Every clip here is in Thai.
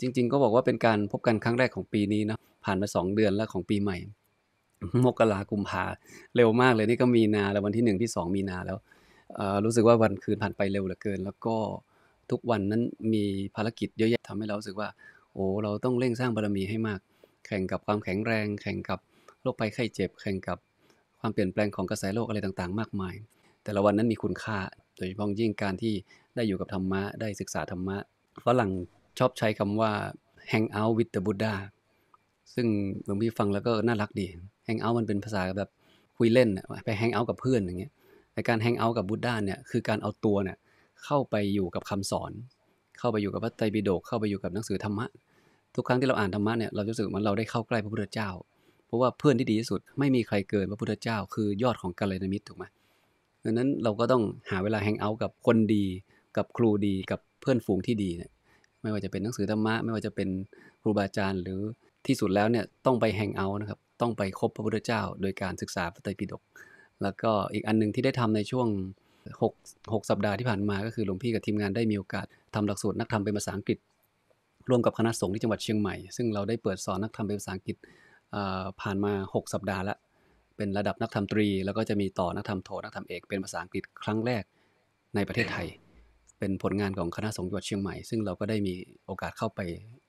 จริง ๆ ก็บอกว่าเป็นการพบกันครั้งแรกของปีนี้นะผ่านมา2เดือนแล้วของปีใหม่มกรากุมภาเร็วมากเลยนี่ก็มีนา แล้ววันที่1ที่2มีนาแล้วรู้สึกว่าวันคืนผ่านไปเร็วเหลือเกิน แล้วก็ทุกวันนั้นมีภารกิจเยอะแยะทำให้เรารู้สึกว่าโอ้เราต้องเร่งสร้างบารมีให้มาก แข่งกับความแข็งแรง แข่งกับโรคภัยไข้เจ็บ แข่งกับความเปลี่ยนแปลงของกระแสโลกอะไรต่างๆ มากมาย แต่ละวันนั้นมีคุณค่าโดยเฉพาะยิ่งการที่ได้อยู่กับธรรมะได้ศึกษาธรรมะฝรั่งชอบใช้คำว่า hang out with the Buddha ซึ่งหลวงพี่ฟังแล้วก็น่ารักดี hang out มันเป็นภาษาแบบคุยเล่นไป hang out กับเพื่อนอย่างเงี้ยแต่การ hang out กับบุตรด้านเนี่ยคือการเอาตัวเนี่ยเข้าไปอยู่กับคำสอน เข้าไปอยู่กับพระไตรปิฎกเข้าไปอยู่กับหนังสือธรรมะ ทุกครั้งที่เราอ่านธรรมะเนี่ยเราจะรู้สึกเหมือนเราได้เข้าใกล้พระพุทธเจ้า เพราะว่าเพื่อนที่ดีที่สุดไม่มีใครเกินพระพุทธเจ้า คือยอดของกัลยาณมิตรถูกไหมดังนั้นเราก็ต้องหาเวลาแฮงเอาท์กับคนดีกับครูดีกับเพื่อนฝูงที่ดีเนะไม่ว่าจะเป็นหนังสือธรรมะ ไม่ว่าจะเป็นครูบาอาจารย์หรือที่สุดแล้วเนี่ยต้องไปแฮงเอาท์นะครับต้องไปคบพระพุทธเจ้า โดยการศึกษาพระไตรปิฎกแล้วก็อีกอันหนึ่งที่ได้ทำในช่วง6 6สัปดาห์ที่ผ่านมาก็คือหลวงพี่กับทีมงานได้มีโอกาสทำหลักสูตรนักธรรมเป็นภาษาอังกฤษ ร่วมกับคณะสงฆ์ที่จังหวัดเชียงใหม่ซึ่งเราได้เปิดสอนนักธรรมเป็นภาษาอังกฤษผ่านมา 6 สัปดาห์แล้วเป็นระดับนักธรรมตรีแล้วก็จะมีต่อนักธรรมโทนักธรรมเอกเป็นภาษาอังกฤษครั้งแรกในประเทศไทย เป็นผลงานของคณะสงฆ์จังหวัดเชียงใหม่ ซึ่งเราก็ได้มีโอกาสเข้าไป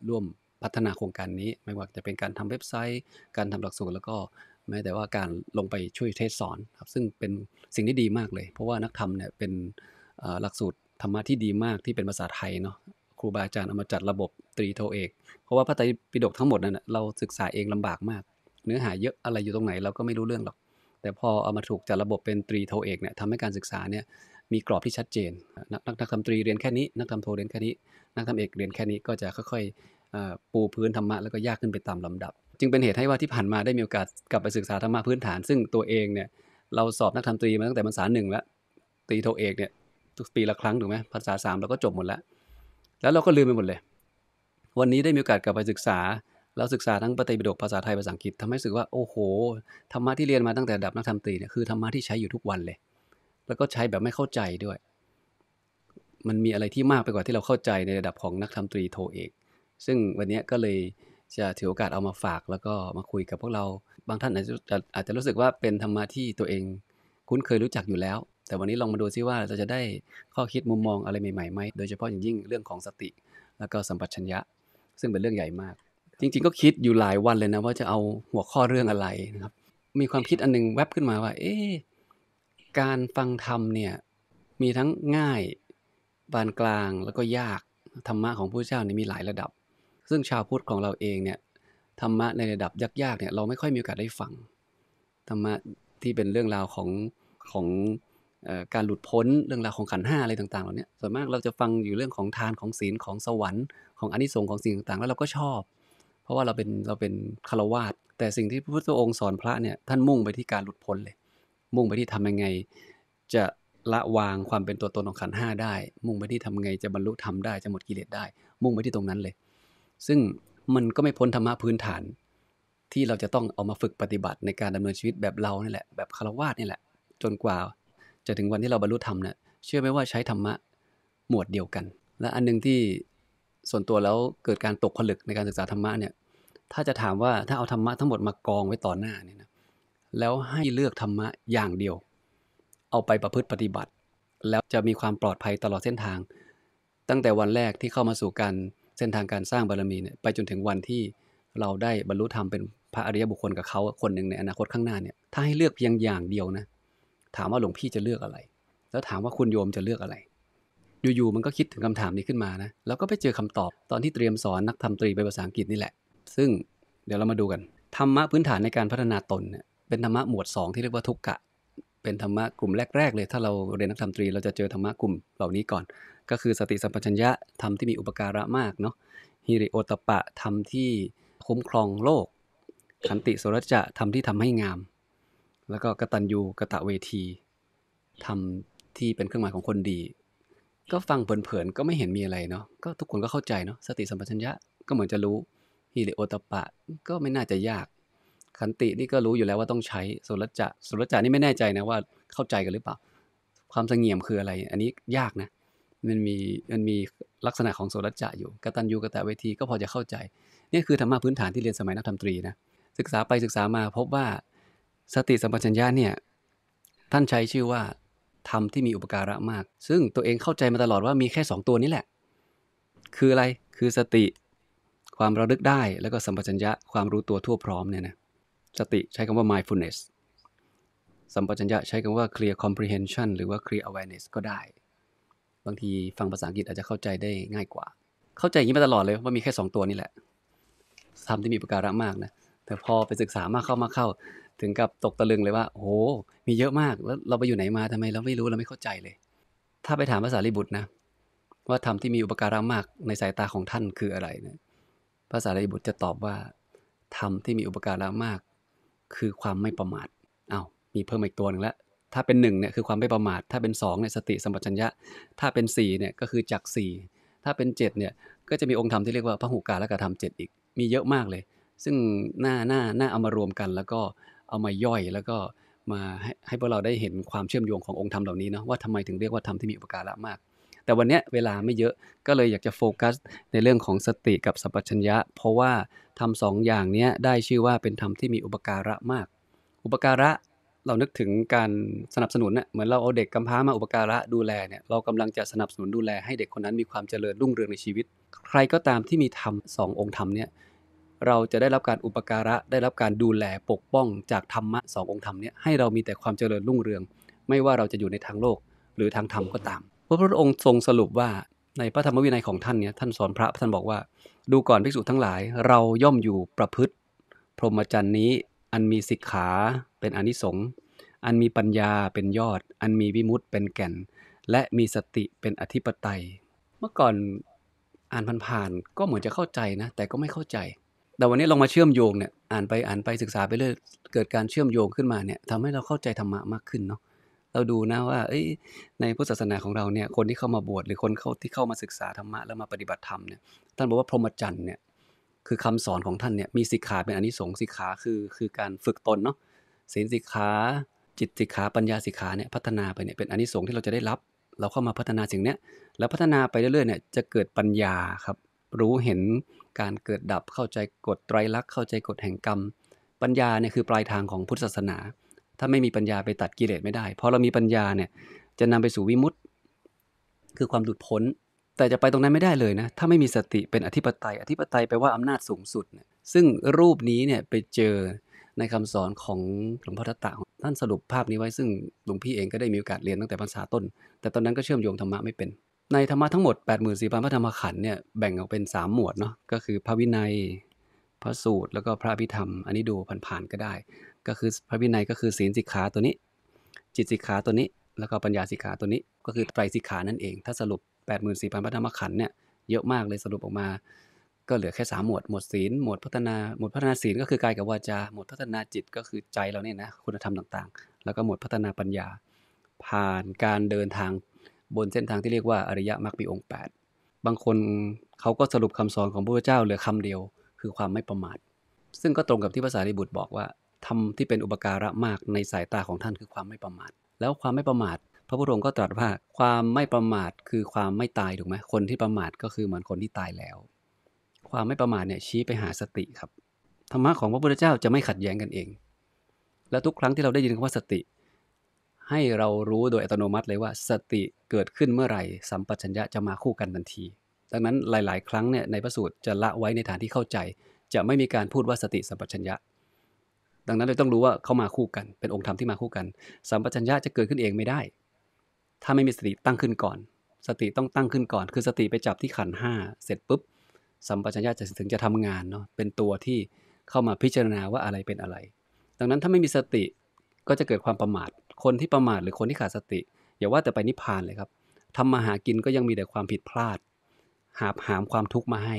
ร่วมพัฒนาโครงการนี้ไม่ว่าจะเป็นการทำเว็บไซต์ การทำหลักสูตร แล้วก็แม้แต่ว่าการลงไปช่วยเทศสอนครับซึ่งเป็นสิ่งที่ดีมากเลย เพราะว่านักธรรมเนี่ยเป็นหลักสูตรธรรมะที่ดีมากที่เป็นภาษาไทยเนาะครูบาอาจารย์เอามาจัดระบบตรีโทเอกเพราะว่าพระไตรปิฎกทั้งหมดนั้นเราศึกษาเองลำบากมากเนื้อหาเยอะอะไรอยู่ตรงไหนเราก็ไม่รู้เรื่องหรอก แต่พอเอามาถูกจัดระบบเป็นตรีโทเอกเนี่ยทำให้การศึกษาเนี่ยมีกรอบที่ชัดเจน นักนักทำตรีเรียนแค่นี้ นักทำโทเรียนแค่นี้ นักทำเอกเรียนแค่นี้ก็จะค่อยๆปูพื้นธรรมะ แล้วก็ยากขึ้นไปตามลำดับ จึงเป็นเหตุให้ว่าที่ผ่านมาได้มีโอกาสกลับไปศึกษาธรรมะพื้นฐาน ซึ่งตัวเองเนี่ยเราสอบนักทำตรีมาตั้งแต่ภาษาหนึ่งแล้วตรีโทเอกเนี่ยปีละครั้งถูกไหมภาษาสามเราก็จบหมดแล้ว แล้วเราก็ลืมไปหมดเลย วันนี้ได้มีโอกาสกลับไปศึกษาเราศึกษาทั้งปฏิบิดกภาษาไทย ภาษาอังกฤษทำให้รู้สึกว่า โอ้โห ธรรมะที่เรียนมาตั้งแต่ดับนักธรรมตรีเนี่ยคือธรรมะที่ใช้อยู่ทุกวันเลย แล้วก็ใช้แบบไม่เข้าใจด้วย มันมีอะไรที่มากไปกว่าที่เราเข้าใจในระดับของนักธรรมตรีโทเอก ซึ่งวันนี้ก็เลยจะถือโอกาสเอามาฝากแล้วก็มาคุยกับพวกเรา บางท่านอาจจะอาจจะรู้สึกว่าเป็นธรรมะที่ตัวเองคุ้นเคยรู้จักอยู่แล้ว แต่วันนี้ลองมาดูซิว่าเราจะได้ข้อคิดมุมมองอะไรใหม่ๆไหม โดยเฉพาะอย่างยิ่งเรื่องของสติ แล้วก็สัมปชัญญะ ซึ่งเป็นเรื่องใหญ่มากจริงๆก็คิดอยู่หลายวันเลยนะว่าจะเอาหัวข้อเรื่องอะไรนะครับ มีความคิดอันนึงแวบขึ้นมาว่า เอ๊การฟังธรรมเนี่ย มีทั้งง่ายปานกลาง แล้วก็ยาก ธรรมะของพระเจ้าเนี่ยมีหลายระดับ ซึ่งชาวพุทธของเราเองเนี่ย ธรรมะในระดับยากๆเนี่ยเราไม่ค่อยมีโอกาสได้ฟัง ธรรมะ ที่เป็นเรื่องราวของของการหลุดพ้น เรื่องราวของขันห้าอะไรต่างๆเหล่านี้ส่วนมากเราจะฟังอยู่เรื่องของทานของศีลของสวรรค์ ของอนิสงส์ของสิ่งต่างๆ แล้วเราก็ชอบราะว่าเราเป็นเราเป็นคารวาสแต่สิ่งที่พระพุทธองค์สอนพระเนี่ย ท่านมุ่งไปที่การหลุดพ้นเลย มุ่งไปที่ทำยังไง จะละวางความเป็นตัวตนของขันห้าได้ มุ่งไปที่ทำไงจะบรรลุธรรมได้จะหมดกิเลสได้ มุ่งไปที่ตรงนั้นเลย ซึ่งมันก็ไม่พ้นธรรมะพื้นฐาน ที่เราจะต้องเอามาฝึกปฏิบัติในการดำเนินชีวิตแบบเรานี่แหละแบบคารวาสนี่แหละ จนกว่าจะถึงวันที่เราบรรลุธรรมเนี่ยเชื่อไหมว่าใช้ธรรมะหมวดเดียวกัน และอันนึงที่ส่วนตัวแล้วเกิดการตกผลึกในการศึกษาธรรมะเนี่ยถ้าจะถามว่าถ้าเอาธรรมะทั้งหมดมากองไว้ต่อหน้าเนี่ยนะ แล้วให้เลือกธรรมะอย่างเดียว เอาไปประพฤติปฏิบัติ แล้วจะมีความปลอดภัยตลอดเส้นทาง ตั้งแต่วันแรกที่เข้ามาสู่การเส้นทางการสร้างบารมีเนี่ยไปจนถึงวันที่เราได้บรรลุธรรมเป็นพระอริยบุคคลกับเขาคนหนึ่งในอนาคตข้างหน้าเนี่ยถ้าให้เลือกเพียงอย่างเดียวนะถามว่าหลวงพี่จะเลือกอะไร แล้วถามว่าคุณโยมจะเลือกอะไรอยู่ๆมันก็คิดถึงคำถามนี้ขึ้นมานะแล้วก็ไปเจอคำตอบตอนที่เตรียมสอนนักทรมตรีไปภาษาอังกฤษนี่แหละซึ่งเดี๋ยวเรามาดูกัน ธรรมะพื้นฐานในการพัฒนาตนเนี่ยเป็นธรรมะหมวด 2 ที่เรียกว่าทุกกะเป็นธรรมะกลุ่มแรกๆเลย ถ้าเราเรียนนักธรรมตรีเราจะเจอธรรมะกลุ่มเหล่านี้ก่อน ก็คือสติสัมปชัญญะธรรมที่มีอุปการะมากเนาะฮิริโอตปะธรรมที่คุ้มครองโลก ขันติสุรจะธรรมที่ทำให้งาม แล้วก็กตัญญูกะตะเวทีธรรมที่เป็นเครื่องหมายของคนดี ก็ฟังเผินๆก็ไม่เห็นมีอะไรเนาะก็ทุกคนก็เข้าใจเนาะสติสัมปชัญญะก็เหมือนจะรู้ฮิริโอตปะก็ไม่น่าจะยาก ขันตินี่ก็รู้อยู่แล้วว่าต้องใช้ สุรจะสุรจะนี่ไม่แน่ใจนะว่าเข้าใจกันหรือเปล่า ความเสงี่ยมคืออะไร อันนี้ยากนะ มันมี มันมีลักษณะของโสรจะอยู่กตัญญูกตเวทีก็พอจะเข้าใจ นี่คือธรรมะพื้นฐานที่เรียนสมัยนักธรรมตรีนะ ศึกษาไปศึกษามาพบว่า สติสัมปชัญญะเนี่ยท่านใช้ชื่อว่าธรรมที่มีอุปการะมาก ซึ่งตัวเองเข้าใจมาตลอดว่ามีแค่2ตัวนี้แหละ คืออะไร คือสติความระลึกได้ แล้วก็สัมปชัญญะความรู้ตัวทั่วพร้อมเนี่ยนะสติใช้คำว่า mindfulness สัมปชัญญะใช้คำว่า clear comprehension หรือว่า clear awareness ก็ได้ บางทีฟังภาษาอังกฤษอาจจะเข้าใจได้ง่ายกว่า เข้าใจอย่างนี้มาตลอดเลยว่ามีแค่ 2 ตัวนี่แหละทำที่มีประการะมากนะแต่พอไปศึกษามากเข้ามาเข้า ถึงกับตกตะลึงเลยว่าโอ้ มีเยอะมากแล้วเราไปอยู่ไหนมาทำไมเราไม่รู้เราไม่เข้าใจเลย ถ้าไปถามภาษาลิบุตรนะว่าทำที่มีอุปการะมากในสายตาของท่านคืออะไรเนะภาษารีบุตรจะตอบว่าธรรมที่มีอุปการะมากคือความไม่ประมาท เอา้ามีเพิ่มอีกตัวหนึ่งแล้วถ้าเป็นหนึ่งเนี่ยคือความไม่ประมาทถ้าเป็นสองเนี่ยสติสัมปชัญญะถ้าเป็นสี่เนี่ยก็คือจักสี่ถ้าเป็นเจ็ดเนี่ย ก็จะมีองค์ธรรมที่เรียกว่าพระหูการและกระทำเจ็ดอีกมีเยอะมากเลย ซึ่งหน้าหน้าหน้าเอามารวมกัน แล้วก็เอามาย่อยแล้วก็มาให้ให้พวกเราได้เห็นความเชื่อมโยงขององค์ธรรมเหล่านี้เนาะว่าทำไมถึงเรียกว่าธรรมที่มีอุปการะมากแต่วันนี้เวลาไม่เยอะก็เลยอยากจะโฟกัสในเรื่องของสติกับสัพพัญญะ เพราะว่าทำสองอย่างนี้ได้ชื่อว่าเป็นธรรมที่มีอุปการะมาก อุปการะเรานึกถึงการสนับสนุนเนะ่ยเหมือนเราเอาเด็กกำพร้ามาอุปการะดูแลเนี่ยเรากำลังจะสนับสนุนดูแลให้เด็กคนนั้นมีความเจริญรุ่งเรืองในชีวิต ใครก็ตามที่มีธรรมสององค์ธรรมเนี่ยเราจะได้รับการอุปการะได้รับการดูแลปกป้องจากธรรมะสององค์ธรรมเนี่ยให้เรามีแต่ความเจริญรุ่งเรือง ไม่ว่าเราจะอยู่ในทางโลก หรือทางธรรมก็ตามพระพุทธองค์ทรงสรุปว่าในพระธรรมวินัยของท่านเนี่ยท่านสอนพระท่านบอกว่า ดูก่อนภิกษุทั้งหลายเราย่อมอยู่ประพฤติ พรหมจรรย์นี้อันมีสิกขาเป็นอนิสงส์อันมีปัญญาเป็นยอด อันมีวิมุตเป็นแก่น และมีสติเป็นอธิปไตย เมื่อก่อนอ่านผ่านๆก็เหมือนจะเข้าใจนะแต่ก็ไม่เข้าใจ แต่วันนี้ลองมาเชื่อมโยงเนี่ยอ่านไปอ่านไปศึกษาไปเรื่อยเกิดการเชื่อมโยงขึ้นมาเนี่ยทำให้เราเข้าใจธรรมะมากขึ้นเนาะเราดูนะว่าในพุทธศาสนาของเราเนี่ยคนที่เข้ามาบวชหรือคนเข้าที่เข้ามาศึกษาธรรมะแล้วมาปฏิบัติธรรมเนี่ยท่านบอกว่าพรหมจรรย์เนี่ยคือคำสอนของท่านเนี่ยมีสิกขาเป็นอนนิสงส์สิกขาคือคือการฝึกตนเนาะศีลสิกขาจิตสิกขาปัญญาสิกขาเนี่ยพัฒนาไปเนี่ยเป็นอนนิสงส์ที่เราจะได้รับ เราเข้ามาพัฒนาสิ่งเนี้ยแล้วพัฒนาไปเรื่อยๆเนี่ยจะเกิดปัญญาครับ รู้เห็นการเกิดดับเข้าใจกฎไตรลักษณ์เข้าใจกฎแห่งกรรม ปัญญาเนี่ยคือปลายทางของพุทธศาสนาถ้าไม่มีปัญญาไปตัดกิเลสไม่ได้เพราะเรามีปัญญาเนี่ย จะนำไปสู่วิมุตต์คือความหลุดพ้น แต่จะไปตรงนั้นไม่ได้เลยนะ ถ้าไม่มีสติเป็นอธิปไตย อธิปไตยแปลว่าอำนาจสูงสุดเนี่ย ซึ่งรูปนี้เนี่ยไปเจอในคำสอนของหลวงพ่อทัตตะท่านสรุปภาพนี้ไว้ ซึ่งหลวงพี่เองก็ได้มีโอกาสเรียนตั้งแต่ภาษาต้น แต่ตอนนั้นก็เชื่อมโยงธรรมะไม่เป็น ในธรรมะทั้งหมด8 4สี่พระธรรมขันธ์เนี่ย แบ่งออกเป็น3หมวดเนาะ ก็คือพระวินัย พระสูตร แล้วก็พระพิธรรม อันนี้ดูผ่านๆก็ได้ก็คือพระวินัยก็คือศีลสิกขาตัวนี้ จิตสิกขาตัวนี้แล้วก็ปัญญาสิกขาตัวนี้ ก็คือไตรสิกขานั่นเอง ถ้าสรุป 8 4สี่พันพระธรรมขันธ์เนี่ย เยอะมากเลยสรุปออกมา ก็เหลือแค่สามหมวดหมวดศีล หมวดพัฒนาหมวดพัฒนาศีล ก็คือกายกับวาจาหมวดพัฒนาจิตก็คือใจเราเนี่ยนะคุณธรรมต่าง ๆ แล้วก็หมวดพัฒนาปัญญา ผ่านการเดินทางบนเส้นทางที่เรียกว่าอริยมรรคปีองค์ 8 บางคนเขาก็สรุปคำสอนของพระพุทธเจ้าเหลือคำเดียว คือความไม่ประมาทซึ่งก็ตรงกับที่ภาษาริบุตรบอกว่าทำที่เป็นอุปการะมากในสายตาของท่านคือความไม่ประมาท แล้วความไม่ประมาท พระพุทธองค์ก็ตรัสว่าความไม่ประมาทคือความไม่ตายถูกไหมคนที่ประมาทก็คือเหมือนคนที่ตายแล้ว ความไม่ประมาทเนี่ยชี้ไปหาสติครับธรรมะของพระพุทธเจ้าจะไม่ขัดแย้งกันเอง และทุกครั้งที่เราได้ยินคำว่าสติ ให้เรารู้โดยอัตโนมัติเลยว่าสติเกิดขึ้นเมื่อไหร่ สัมปชัญญะจะมาคู่กันทันที ดังนั้นหลายๆ ครั้งเนี่ยในพระสูตรจะละไว้ในฐานที่เข้าใจ จะไม่มีการพูดว่าสติ สัมปชัญญะดังนั้นเราต้องรู้ว่าเขามาคู่กัน เป็นองค์ธรรมที่มาคู่กัน สัมปชัญญะจะเกิดขึ้นเองไม่ได้ ถ้าไม่มีสติตั้งขึ้นก่อน สติต้องตั้งขึ้นก่อน คือสติไปจับที่ขันห้าเสร็จปุ๊บสัมปชัญญะจะถึงจะทำงานเนาะเป็นตัวที่เข้ามาพิจารณาว่าอะไรเป็นอะไร ดังนั้นถ้าไม่มีสติก็จะเกิดความประมาท คนที่ประมาทหรือคนที่ขาดสติอย่าว่าแต่ไปนิพพานเลยครับทำมาหากินก็ยังมีแต่ความผิดพลาด หาหามความทุกข์มาให้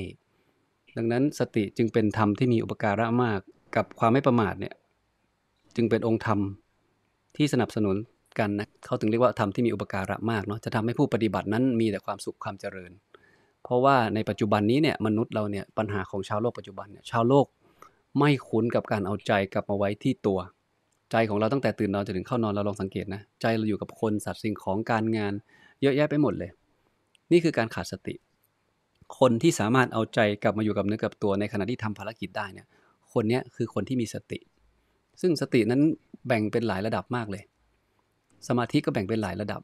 ดังนั้นสติจึงเป็นธรรมที่มีอุปการะมากกับความไม่ประมาทเนี่ยจึงเป็นองค์ธรรมที่สนับสนุนกันนะเขาถึงเรียกว่าธรรมที่มีอุปการะมากเนาะจะทำให้ผู้ปฏิบัตินั้นมีแต่ความสุขความเจริญ เพราะว่าในปัจจุบันนี้เนี่ยมนุษย์เราเนี่ยปัญหาของชาวโลกปัจจุบันเนี่ยชาวโลกไม่คุ้นกับการเอาใจกลับมาไว้ที่ตัว ใจของเราตั้งแต่ตื่นนอนจนถึงเข้านอนเราลองสังเกตนะใจเราอยู่กับคนสัตว์สิ่งของการงาน เยอะแยะไปหมดเลย นี่คือการขาดสติ คนที่สามารถเอาใจกลับมาอยู่กับเนื้อกับตัว ในขณะที่ทำภารกิจได้เนี่ยคนนี้คือคนที่มีสติซึ่งสตินั้นแบ่งเป็นหลายระดับมากเลย สมาธิก็แบ่งเป็นหลายระดับ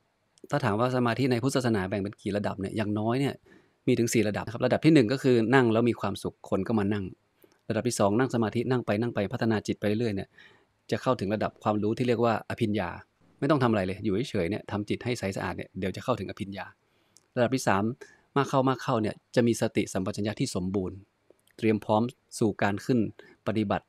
ถ้าถามว่าสมาธิในพุทธศาสนาแบ่งเป็นกี่ระดับเนี่ยอย่างน้อยเนี่ยมีถึง 4 ระดับครับระดับที่ 1 ก็คือนั่งแล้วมีความสุข คนก็มานั่ง ระดับที่ 2 นั่งสมาธินั่งไปนั่งไปพัฒนาจิตไปเรื่อยๆเนี่ยจะเข้าถึงระดับความรู้ที่เรียกว่าอภิญญา ไม่ต้องทำอะไรเลยอยู่เฉยๆเนี่ยทำจิตให้ใสสะอาดเนี่ยเดี๋ยวจะเข้าถึงอภิญญา ระดับที่ 3 มากเข้ามากเข้าเนี่ยจะมีสติสัมปชัญญะที่สมบูรณ์เตรียมพร้อมสู่การขึ้นปฏิบัติ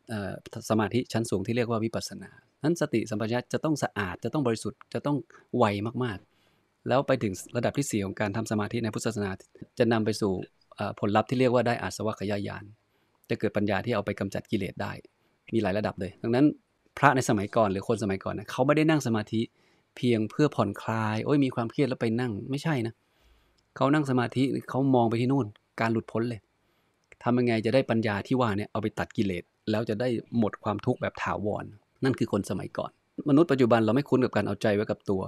สมาธิชั้นสูงที่เรียกว่าวิปัสสนานั้นสติสัมปชัญญะจะต้องสะอาดจะต้องบริสุทธิ์จะต้องไวมากๆ แล้วไปถึงระดับที่สี่ของการทำสมาธิในพุทธศาสนาจะนำไปสู่ผลลัพธ์ที่เรียกว่าได้อาสวะขยายาน จะเกิดปัญญาที่เอาไปกำจัดกิเลสได้ มีหลายระดับเลย ดังนั้นพระในสมัยก่อนหรือคนสมัยก่อนนะเขาไม่ได้นั่งสมาธิเพียงเพื่อผ่อนคลายโอ้ยมีความเครียดแล้วไปนั่งไม่ใช่นะเขานั่งสมาธิเขามองไปที่นู่นการหลุดพ้นเลยทำยังไงจะได้ปัญญาที่ว่าเนี่ยเอาไปตัดกิเลสแล้วจะได้หมดความทุกข์แบบถาวรนั่นคือคนสมัยก่อน มนุษย์ปัจจุบันเราไม่คุ้นกับการเอาใจไว้กับตัว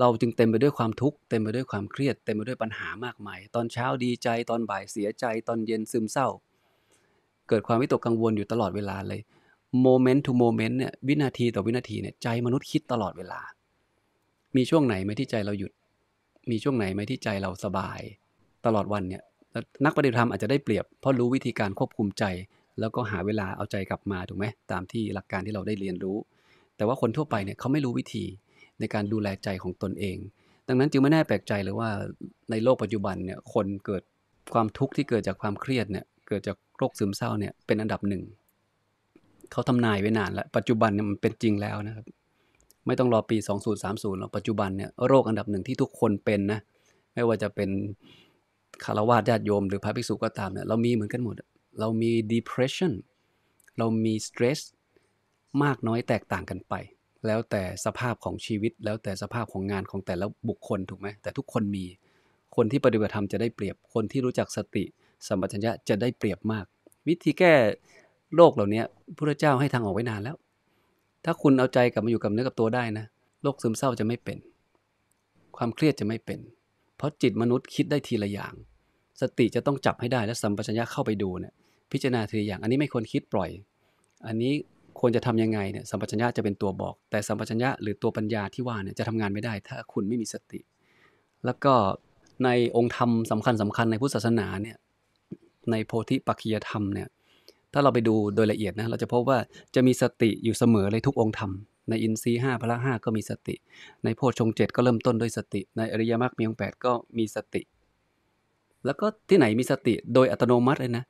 เราจึงเต็มไปด้วยความทุกข์เต็มไปด้วยความเครียด เต็มไปด้วยปัญหามากมายตอนเช้าดีใจตอนบ่ายเสียใจ ตอนเย็นซึมเศร้า เกิดความวิตกกังวลอยู่ตลอดเวลาเลยโมเมนต์ทูโมเมนต์เนี่ยวินาทีต่อวินาทีเนี่ยใจมนุษย์คิดตลอดเวลา มีช่วงไหนไหมที่ใจเราหยุด มีช่วงไหนไหมที่ใจเราสบาย ตลอดวันเนี่ยนักปฏิธรรมอาจจะได้เปรียบเพราะรู้วิธีการควบคุมใจ แล้วก็หาเวลาเอาใจกลับมาถูกไหมตามที่หลักการที่เราได้เรียนรู้ แต่ว่าคนทั่วไปเนี่ยเขาไม่รู้วิธีในการดูแลใจของตนเอง ดังนั้นจึงไม่แน่แปลกใจเลยว่า ในโลกปัจจุบันเนี่ยคนเกิดความทุกข์ที่เกิดจากความเครียดเนี่ยเกิดจากโรคซึมเศร้าเนี่ยเป็นอันดับหนึ่งเขาทำนายไว้นานแล้วปัจจุบันเนี่ยมันเป็นจริงแล้วนะครับ ไม่ต้องรอปี2030หรอกปัจจุบันเนี่ยโรคอันดับหนึ่งที่ทุกคนเป็นนะไม่ว่าจะเป็นคารวะญาติโยมหรือพระภิกษุก็ตามเนี่ยเรามีเหมือนกันหมด เรามี depression เรามี stress มากน้อยแตกต่างกันไป แล้วแต่สภาพของชีวิตแล้วแต่สภาพของงานของแต่ละบุคคลถูกไหม แต่ทุกคนมีคนที่ปฏิบัติธรรมจะได้เปรียบคนที่รู้จักสติ สัมปชัญญะจะได้เปรียบมาก วิธีแก้โรคเหล่านี้พระเจ้าให้ทางออกไว้นานแล้ว ถ้าคุณเอาใจกลับมาอยู่กับเนื้อกับตัวได้นะโรคซึมเศร้าจะไม่เป็น ความเครียดจะไม่เป็นเพราะจิตมนุษย์คิดได้ทีละอย่าง สติจะต้องจับให้ได้และสัมปชัญญะเข้าไปดูเนี่ยพิจารณาทีละอย่างอันนี้ไม่ควรคิดปล่อย อันนี้ควรจะทํำยังไงเนี่ยสัมปชัญญะจะเป็นตัวบอก แต่สัมปชัญญะหรือตัวปัญญาที่ว่าเนี่ยจะทำงานไม่ได้ถ้าคุณไม่มีสติ แล้วก็ในองค์ธรรมสาคัญสำคัญในพุทธศาสนาเนี่ยในโพธิปัจจยธรรมเนี่ยถ้าเราไปดูโดยละเอียดนะเราจะพบว่าจะมีสติอยู่เสมอเลยทุกองค์ธรรมใน อินทรีย์ห้าพละห้าก็มีสติ ในโพชงเจ็ดก็เริ่มต้นด้วยสติ ในอริยมรรคมีองแปดก็มีสติ แล้วก็ที่ไหนมีสติโดยอัตโนมัติเลยนะ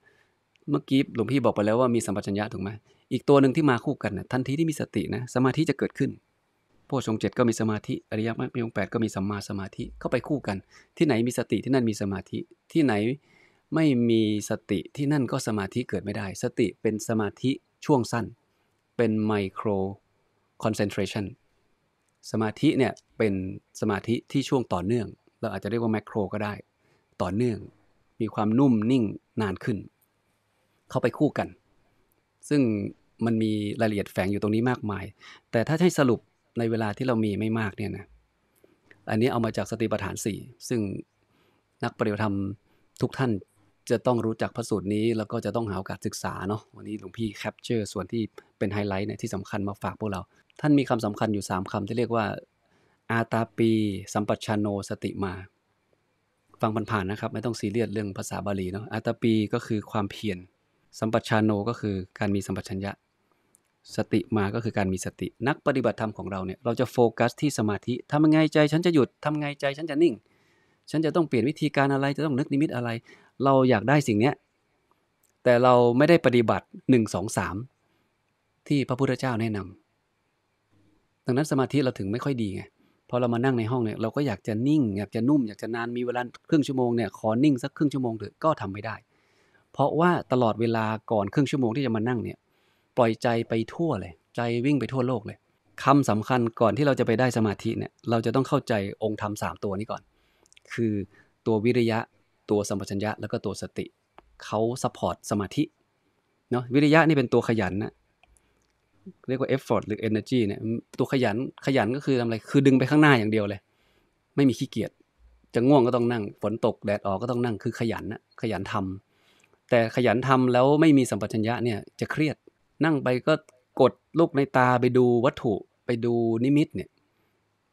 เมื่อกี้ หลวงพี่บอกไปแล้ว ว่า มีสัมปชัญญะถูกไหมอีกตัวหนึ่งที่มาคู่กันนะทัน ที ที่มีสตินะ สมาธิ จะเกิดขึ้น โพชงเจ็ดก็มีสมาธิ อริยมรรคมีองแปดก็มีสัมมาสมาธิ เข้าไปคู่กัน ที่ไหนมีสติที่นั่นมีสมาธิ ที่ไหนไม่มีสติที่นั่นก็สมาธิเกิดไม่ได้ สติเป็นสมาธิช่วงสั้น เป็นไมโคร concentration สมาธิเนี่ยเป็นสมาธิที่ช่วงต่อเนื่อง เราอาจจะเรียกว่าแมกโครก็ได้ ต่อเนื่อง มีความนุ่มนิ่งนานขึ้น เข้าไปคู่กัน ซึ่งมันมีรายละเอียดแฝงอยู่ตรงนี้มากมาย แต่ถ้าให้สรุปในเวลาที่เรามีไม่มากเนี่ยนะ อันนี้เอามาจากสติปัฏฐาน 4 ซึ่งนักปฏิบัติธรรมทุกท่านจะต้องรู้จักพระสูตรนี้ แล้วก็จะต้องหาโอกาสศึกษาเนาะ วันนี้หลวงพี่แคปเจอร์ส่วนที่เป็นไฮไลท์เนี่ยที่สำคัญมาฝากพวกเราท่านมีคำสำคัญอยู่3ามคำที่เรียกว่าอาตาปี สัมปชันโนสติมา ฟังผ่านๆนะครับ ไม่ต้องซีเรียสเรื่องภาษาบาลีเนาะอาตาปีก็คือความเพียร สัมปชันโนก็คือการมีสัมปชัญญะ สติมาก็คือการมีสติ นักปฏิบัติธรรมของเราเนี่ยเราจะโฟกัสที่สมาธิ ทำยังไงใจฉันจะหยุด ทำไงใจฉันจะนิ่ง ฉันจะต้องเปลี่ยนวิธีการอะไร จะต้องนึกนิมิตอะไร เราอยากได้สิ่งเนี้ย แต่เราไม่ได้ปฏิบัติ1 2 3ที่พระพุทธเจ้าแนะนำดังนั้นสมาธิเราถึงไม่ค่อยดีไงพอเรามานั่งในห้องเนี่ยเราก็อยากจะนิ่ง อยากจะนุ่มอยากจะนานมีเวลาครึ่งชั่วโมงเนี่ยขอนิ่งสักครึ่งชั่วโมงเถอะก็ทำไม่ได้ เพราะว่าตลอดเวลาก่อนครึ่งชั่วโมงที่จะมานั่งเนี่ยปล่อยใจไปทั่วเลยใจวิ่งไปทั่วโลกเลย คำสำคัญก่อนที่เราจะไปได้สมาธิเนี่ยเราจะต้องเข้าใจองค์ธรรมสามตัวนี้ก่อน คือตัววิริยะ ตัวสัมปชัญญะแล้วก็ตัวสติเขาสปอร์ตสมาธิเนาะวิริยะนี่เป็นตัวขยันนะเรียกว่า effort หรือ energy เนี่ยตัวขยันขยันก็คือทำอะไรคือดึงไปข้างหน้าอย่างเดียวเลย ไม่มีขี้เกียจจะง่วงก็ต้องนั่งฝนตกแดดออกก็ต้องนั่งคือขยันนะขยันทำ แต่ขยันทำแล้วไม่มีสัมปชัญญะเนี่ยจะเครียดนั่งไปก็กดลูกในตาไปดูวัตถุไปดูนิมิตเนี่ย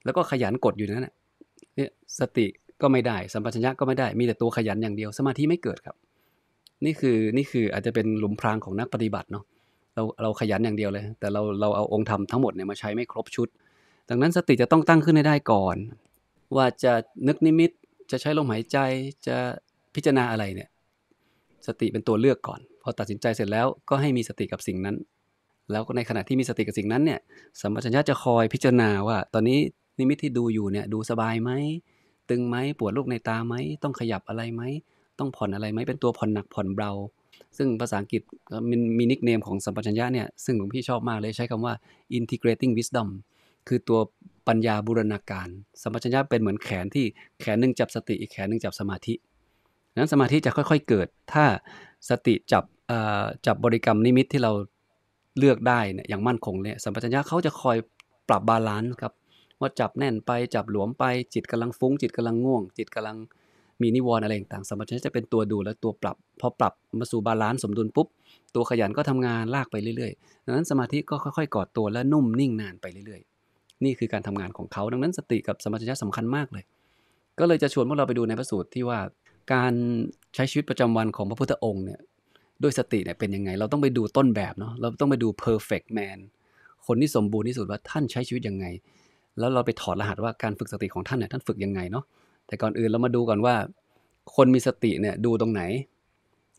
แล้วก็ขยันกดอยู่นั้นะเนี่ยสติก็ไม่ได้สัมปชัญญะก็ไม่ได้ มีแต่ตัวขยันอย่างเดียวสมาธิไม่เกิดครับ นี่คือนี่คืออาจจะเป็นหลุมพรางของนักปฏิบัติเนาะเราเราขยันอย่างเดียวเลย แต่เราเราเอาองค์ธรรมทั้งหมดเนี่ยมาใช้ไม่ครบชุดดังนั้นสติจะต้องตั้งขึ้นให้ได้ก่อน ว่าจะนึกนิมิตจะใช้ลมหายใจจะพิจารณาอะไรเนี่ย สติเป็นตัวเลือกก่อนพอตัดสินใจเสร็จแล้ว ก็ให้มีสติกับสิ่งนั้น แล้วในขณะที่มีสติกับสิ่งนั้นเนี่ยสัมปชัญญะจะคอยพิจารณาว่า ตอนนี้นิมิตที่ดูอยู่เนี่ย ดูสบายไหมตึงไหมปวดลูกในตาไหมต้องขยับอะไรไหมต้องผ่อนอะไรไหมเป็นตัวผ่อนหนักผ่อนเบาซึ่งภาษาอังกฤษมันมีนิคเนมของสัมปชัญญะเนี่ยซึ่งหลวงพี่ชอบมากเลยใช้คำว่า integrating wisdom คือตัวปัญญาบูรณาการ สัมปชัญญะเป็นเหมือนแขนที่แขนหนึ่งจับสติอีกแขนหนึ่งจับสมาธินั้นสมาธิจะค่อยๆเกิด ถ้าสติจับจับบริกรรมนิมิตที่เราเลือกได้เนี่ยอย่างมั่นคงเนี่ยสัมปชัญญะเขาจะคอยปรับบาลานซ์ครับว่าจับแน่นไปจับหลวมไปจิตกำลังฟุ้ง จิตกำลังง่วง จิตกำลังมีนิวรณ์อะไรต่าง สมบัติจะเป็นตัวดูและตัวปรับ พอปรับมาสู่บาลานซ์สมดุลปุ๊บ ตัวขยันก็ทำงานลากไปเรื่อยๆ ดังนั้นสมาธิก็ค่อยๆกอดตัวและนุ่มนิ่งนานไปเรื่อยๆ นี่คือการทำงานของเขา ดังนั้นสติกับสมาธิะสำคัญมากเลย ก็เลยจะชวนพวกเราไปดูในพระสูตรที่ว่าการใช้ชีวิตประจำวันของพระพุทธองค์เนี่ยด้วยสติเนี่ยเป็นยังไง เราต้องไปดูต้นแบบเนาะ เราต้องไปดู perfect man คนที่สมบูรณ์ที่สุดว่าท่านใช้ชีวิตยังไง แล้วเราไปถอดรหัสว่าการฝึกสติของท่านเนี่ย ท่านฝึกยังไงเนาะแต่ก่อนอื่นเรามาดูก่อนว่าคนมีสติเนี่ยดูตรงไหน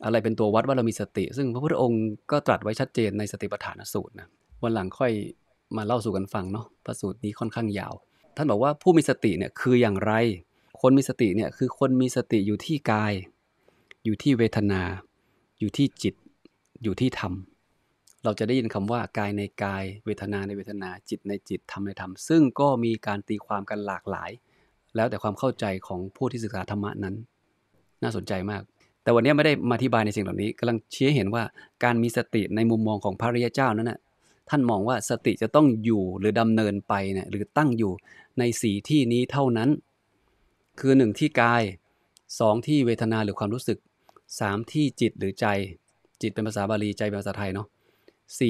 อะไรเป็นตัววัดว่าเรามีสติ ซึ่งพระพุทธองค์ก็ตรัสไว้ชัดเจนในสติปัฏฐานสูตรนะวันหลังค่อยมาเล่าสู่กันฟังเนาะพระสูตรนี้ค่อนข้างยาวท่านบอกว่าผู้มีสติเนี่ยคืออย่างไร คนมีสติเนี่ยคือคนมีสติอยู่ที่กาย อยู่ที่เวทนา อยู่ที่จิตอยู่ที่ธรรมเราจะได้ยินคำว่ากายในกาย เวทนาในเวทนาจิตในจิตธรรมในธรรมซึ่งก็มีการตีความกันหลากหลายแล้วแต่ความเข้าใจของผู้ที่ศึกษาธรรมะนั้น น่าสนใจมาก แต่วันนี้ไม่ได้มาอธิบายในสิ่งเหล่านี้กำลังชี้ให้เห็นว่าการมีสติในมุมมองของพระริยเจ้านั้นนะ่ะท่านมองว่าสติจะต้องอยู่หรือดำเนินไปเนะี่ยหรือตั้งอยู่ในสีที่นี้เท่านั้น คือ1ที่ กาย2ที่เวทนาหรือความรู้สึก3ที่จิตหรือใจ จิตเป็นภาษาบาลีใจเป็นภาษาไทยเนาะส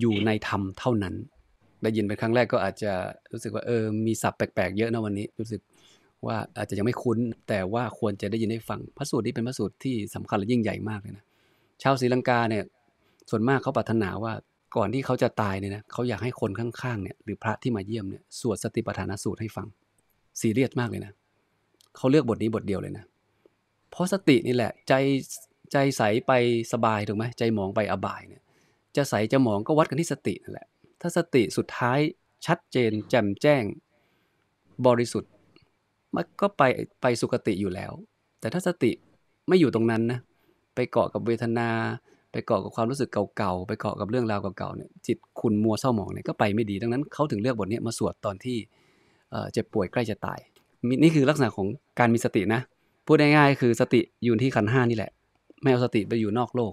อยู่ในธรรมเท่านั้นได้ยินเป็นครั้งแรกก็อาจจะรู้สึกว่าเออ มีศัพท์แปลกๆเยอะนะวันนี้รู้สึกว่าอาจจะยังไม่คุ้น แต่ว่าควรจะได้ยินได้ฟังพระสูตรนี้เป็นพระสูตรที่สำคัญและยิ่งใหญ่มากเลยนะชาวศรีลังกาเนี่ย ส่วนมากเขาปรารถนาว่าก่อนที่เขาจะตายเนี่ยนะเขาอยากให้คนข้างๆเนี่ย หรือพระที่มาเยี่ยมเนี่ยสวดสติปัฏฐานสูตรให้ฟังซีเรียสมากเลยนะเขาเลือกบทนี้บทเดียวเลยนะเพราะสตินี่แหละใจใจใสไปสบายถูกไหมใจหมองไปอบายเนี่ย จะใสจะหมองก็วัดกันที่สตินั่นแหละถ้าสติสุดท้ายชัดเจน แจ่มแจ้งบริสุทธิ์มันก็ไปไปสุคติอยู่แล้ว แต่ถ้าสติไม่อยู่ตรงนั้นนะไปเกาะกับเวทนา ไปเกาะกับความรู้สึกเก่าๆไปเกาะกับเรื่องราวเก่าๆเนี่ยจิตคุณมัวเศร้าหมองเนี่ยก็ไปไม่ดีดังนั้นเขาถึงเลือกบทนี้มาสวดตอนที่เจ็บป่วยใกล้จะตายนี่คือลักษณะของการมีสตินะพูดง่ายๆคือสติอยู่ที่ขันห้านี่แหละไม่เอาสติไปอยู่นอกโลก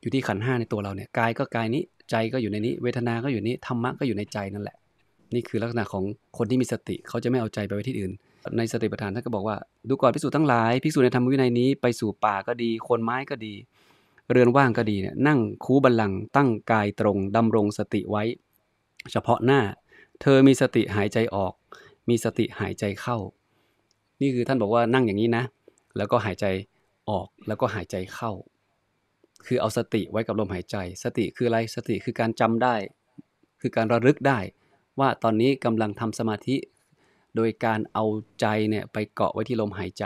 อยู่ที่ขันห้าในตัวเราเนี่ยกายก็กายนี้ใจก็อยู่ในนี้เวทนาก็อยู่นี้ ธรรมะก็อยู่ในใจนั่นแหละ นี่คือลักษณะของคนที่มีสติเขาจะไม่เอาใจไปไว้ที่อื่น ในสติปัฏฐาน ท่านก็บอกว่า ดูก่อนพิสูจนทั้งหลายพิสูจนในธรรมวินัยนี้ ไปสู่ป่าก็ดีคนไม้ก็ดี เรือนว่างก็ดีเนี่ยนั่งคูบัลลังตั้งกายตรงดำรงสติไว้ เฉพาะหน้า เธอมีสติหายใจออก มีสติหายใจเข้า นี่คือท่านบอกว่านั่งอย่างนี้นะ แล้วก็หายใจออกแล้วก็หายใจเข้าคือเอาสติไว้กับลมหายใจ สติคืออะไรสติคือการจำได้ คือการระลึกได้ ว่าตอนนี้กำลังทำสมาธิ โดยการเอาใจเนี่ยไปเกาะไว้ที่ลมหายใจ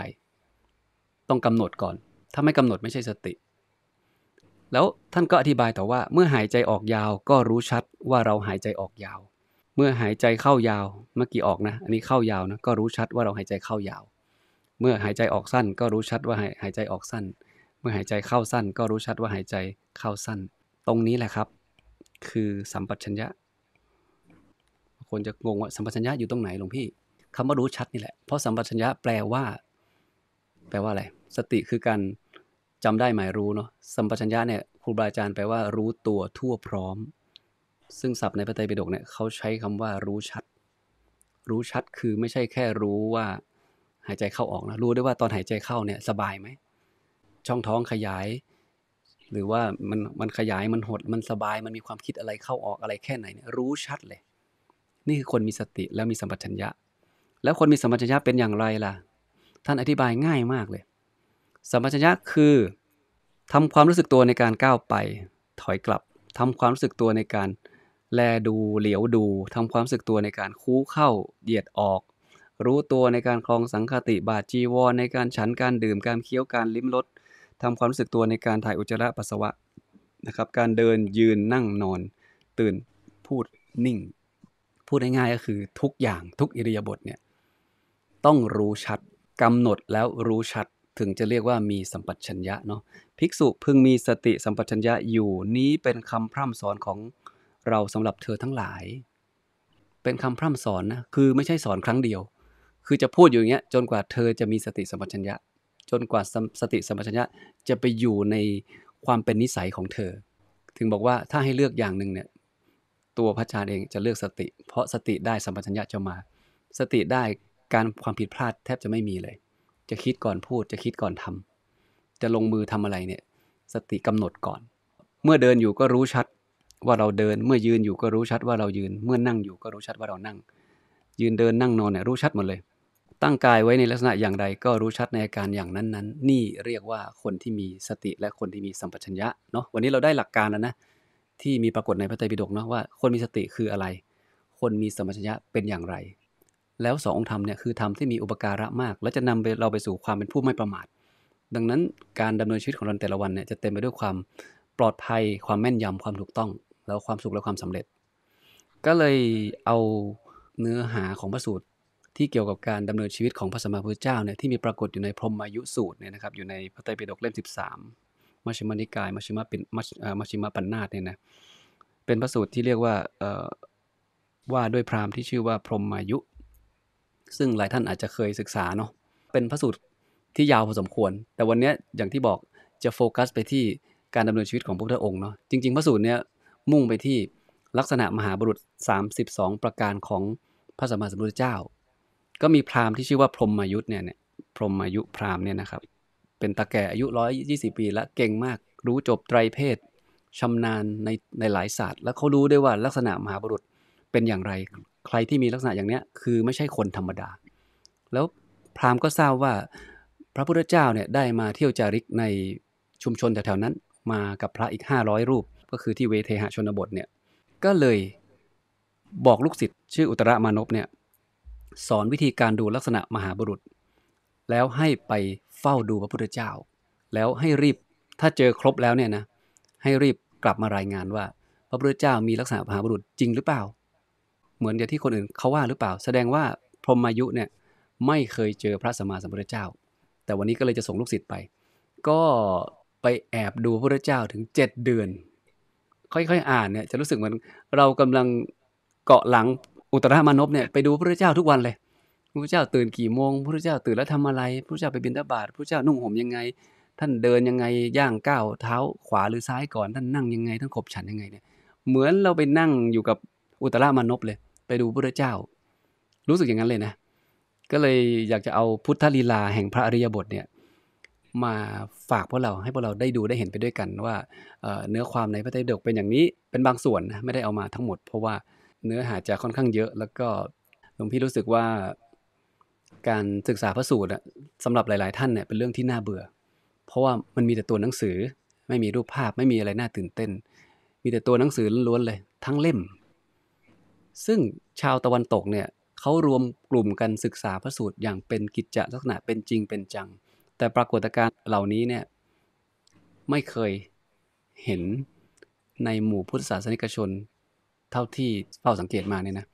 ต้องกำหนดก่อน ถ้าไม่กำหนดไม่ใช่สติ แล้วท่านก็อธิบายต่อว่า เมื่อหายใจออกยาวก็รู้ชัดว่าเราหายใจออกยาว เมื่อหายใจเข้ายาวเมื่อกี้ออกนะอันนี้เข้ายาวนะก็รู้ชัดว่าเราหายใจเข้ายาว เมื่อหายใจออกสั้นก็รู้ชัดว่าหายใจออกสั้นเมื่อหายใจเข้าสั้น ก็รู้ชัดว่าหายใจเข้าสั้น ตรงนี้แหละครับ คือสัมปชัญญะคนจะงงว่าสัมปชัญญะอยู่ตรงไหนหลวงพี่คำว่ารู้ชัดนี่แหละเพราะสัมปชัญญะแปลว่า แปลว่าอะไรสติคือการ จำได้หมายรู้เนาะสัมปชัญญะเนี่ยครูบาอาจารย์แปลว่ารู้ตัวทั่วพร้อม ซึ่งศัพท์ในพระไตรปิฎกเนี่ยเขาใช้คำว่ารู้ชัด รู้ชัดคือไม่ใช่แค่รู้ว่า หายใจเข้าออกนะรู้ได้ว่าตอนหายใจเข้าเนี่ย สบายไหมช่องท้องขยาย หรือว่ามันมันขยายมันหด มันสบายมันมีความคิดอะไรเข้าออกอะไรแค่ไหนเนี่ยรู้ชัดเลย นี่คือคนมีสติแล้วมีสัมปชัญญะ แล้วคนมีสัมปชัญญะเป็นอย่างไรล่ะ ท่านอธิบายง่ายมากเลยสัมปชัญญะคือ ทำความรู้สึกตัวในการก้าวไป ถอยกลับ ทำความรู้สึกตัวในการแลดูเหลียวดู ทำความรู้สึกตัวในการคูเข้าเหยียดออก รู้ตัวในการคลองสังคติบาจีวรในการฉันการดื่มการเคี้ยวการลิ้มรสทำความรู้สึกตัวในการถ่ายอุจจาระปัสสาวะนะครับการเดินยืนนั่งนอน ตื่นพูดนิ่ง พูดง่ายๆก็คือทุกอย่างทุกอิริยาบถเนี่ยต้องรู้ชัดกำหนดแล้วรู้ชัดถึงจะเรียกว่ามีสัมปัชัญญะเนาะภิกษุพึงมีสติสัมปัชัญญะ อยู่นี้เป็นคำพร่ำสอนของเราสำหรับเธอทั้งหลาย เป็นคำพร่ำสอนนะคือไม่ใช่สอนครั้งเดียว คือจะพูดอยู่อย่างเงี้ยจนกว่าเธอจะมีสติสัมปชัญญะจนกว่าสติสัมปชัญญะจะไปอยู่ในความเป็นนิสัยของเธอ ถึงบอกว่าถ้าให้เลือกอย่างหนึ่งเนี่ยตัวพระชาเองจะเลือกสติ เพราะสติได้สัมปชัญญะจะมา สติได้การความผิดพลาดแทบจะไม่มีเลย จะคิดก่อนพูดจะคิดก่อนทำ จะลงมือทำอะไรเนี่ยสติกำหนดก่อน เมื่อเดินอยู่ก็รู้ชัดว่าเราเดินเมื่อยืนอยู่ก็รู้ชัดว่าเรายืนเมื่อนั่งอยู่ก็รู้ชัดว่าเรานั่ง ยืนเดินนั่งนอนเนี่ยรู้ชัดหมดเลยตั้งกายไว้ในลักษณะอย่างไรก็รู้ชัดในอาการอย่างนั้นๆนนี่เรียกว่าคนที่มีสติและคนที่มีสัมปชัญญะเนาะวันนี้เราได้หลักการแล้วนะ ที่มีปรากฏในพระไตรปิฎกเนาะว่า คนมีสติคืออะไร คนมีสัมปชัญญะเป็นอย่างไร แล้วสององค์ธรรมเนี่ยคือธรรมที่มีอุปการะมาก และจะนำเราไปสู่ความเป็นผู้ไม่ประมาท ดังนั้นการดำเนินชีวิตของเราแต่ละวันเนี่ยจะเต็มไปด้วยความปลอดภัยความแม่นยำความถูกต้อง แล้วความสุขและความสำเร็จ ก็เลยเอาเนื้อหาของพระสูตรที่เกี่ยวกับการดำเนินชีวิตของพระสัมมาพุทธเจ้าเนี่ยที่มีปรากฏอยู่ในพรหมายุสูตรเนี่ยนะครับอยู่ในพระไตรปิฎกเล่ม13มัชฌิมานิกายมัชฌิมาปินมัชฌิมาปัญนาตเนี่ยนะเป็นพระสูตรที่เรียกว่าว่าด้วยพราหมณ์ที่ชื่อว่าพรหมายุ ซึ่งหลายท่านอาจจะเคยศึกษาเนาะเป็นพระสูตรที่ยาวพอสมควร แต่วันนี้อย่างที่บอกจะโฟกัสไปที่การดำเนินชีวิตของพระพุทธองค์เนาะจริงๆพระสูตรเนี่ยมุ่งไปที่ลักษณะมหาบุรุษ 32 ประการของพระสัมมาสัมพุทธเจ้าก็มีพราหมณ์ที่ชื่อว่าพรหมายุทธเนี่ยเนี่ยพรหมายุพราหมณ์เนี่ยนะครับเป็นตาแก่อายุร้อยยี่สิบปีละเก่งมากรู้จบไตรเพศชำนาญในในหลายศาสตร์ แล้วเขารู้ได้ว่าลักษณะมหาบุรุษเป็นอย่างไร ใครที่มีลักษณะอย่างเนี้ยคือไม่ใช่คนธรรมดา แล้วพราหมณ์ก็ทราบว่าพระพุทธเจ้าเนี่ยได้มาเที่ยวจาริกในชุมชนแถวๆนั้น มากับพระอีก 500 รูปก็คือที่เวเทหชนบทเนี่ยก็เลยบอกลูกศิษย์ชื่ออุตรามานพเนี่ยสอนวิธีการดูลักษณะมหาบุรุษ แล้วให้ไปเฝ้าดูพระพุทธเจ้า แล้วให้รีบถ้าเจอครบแล้วเนี่ยนะให้รีบกลับมารายงานว่า พระพุทธเจ้ามีลักษณะมหาบุรุษจริงหรือเปล่า เหมือนอย่างที่คนอื่นเขาว่าหรือเปล่า แสดงว่าพรหมายุเนี่ยไม่เคยเจอพระสัมมาสัมพุทธเจ้า แต่วันนี้ก็เลยจะส่งลูกศิษย์ไป ก็ไปแอบดูพระพุทธเจ้าถึง 7 เดือน ค่อยๆอ่านเนี่ยจะรู้สึกเหมือนเรากำลังเกาะหลังอุตรามานพเนี่ยไปดูพระเจ้าทุกวันเลย พระเจ้าตื่นกี่โมง พระเจ้าตื่นแล้วทำอะไร พระเจ้าไปบิณฑบาตพระเจ้านุ่งห่มยังไง ท่านเดินยังไงย่างก้าวเท้าขวาหรือซ้าย ก่อน ท่านนั่งยังไงท่านขบฉันยังไง เนี่ยเหมือนเราไปนั่งอยู่กับอุตรามานพเลย ไปดูพระเจ้า รู้สึกอย่างนั้นเลยนะ ก็เลยอยากจะเอาพุทธลีลาแห่งพระอริยบทเนี่ย มาฝากพวกเราให้พวกเราได้ดูได้เห็นไปด้วยกันว่าเนื้อความในพระไตรปิฎกเป็นอย่างนี้ เป็นบางส่วนนะไม่ได้เอามาทั้งหมดเพราะว่าเนื้อหาจะค่อนข้างเยอะ แล้วก็หลวงพี่รู้สึกว่าการศึกษาพระสูตรสำหรับหลาย ๆ ท่านเนี่ยเป็นเรื่องที่น่าเบื่อ เพราะว่ามันมีแต่ตัวหนังสือไม่มีรูปภาพไม่มีอะไรน่าตื่นเต้น มีแต่ตัวหนังสือล้วนเลยทั้งเล่ม ซึ่งชาวตะวันตกเนี่ยเขารวมกลุ่มกันศึกษาพระสูตรอย่างเป็นกิจจลักษณะเป็นจริงเป็นจัง แต่ปรากฏการณ์เหล่านี้เนี่ยไม่เคยเห็นในหมู่พุทธศาสนิกชนเท่าที่เฝ้าสังเกตมาเนี่ยนะ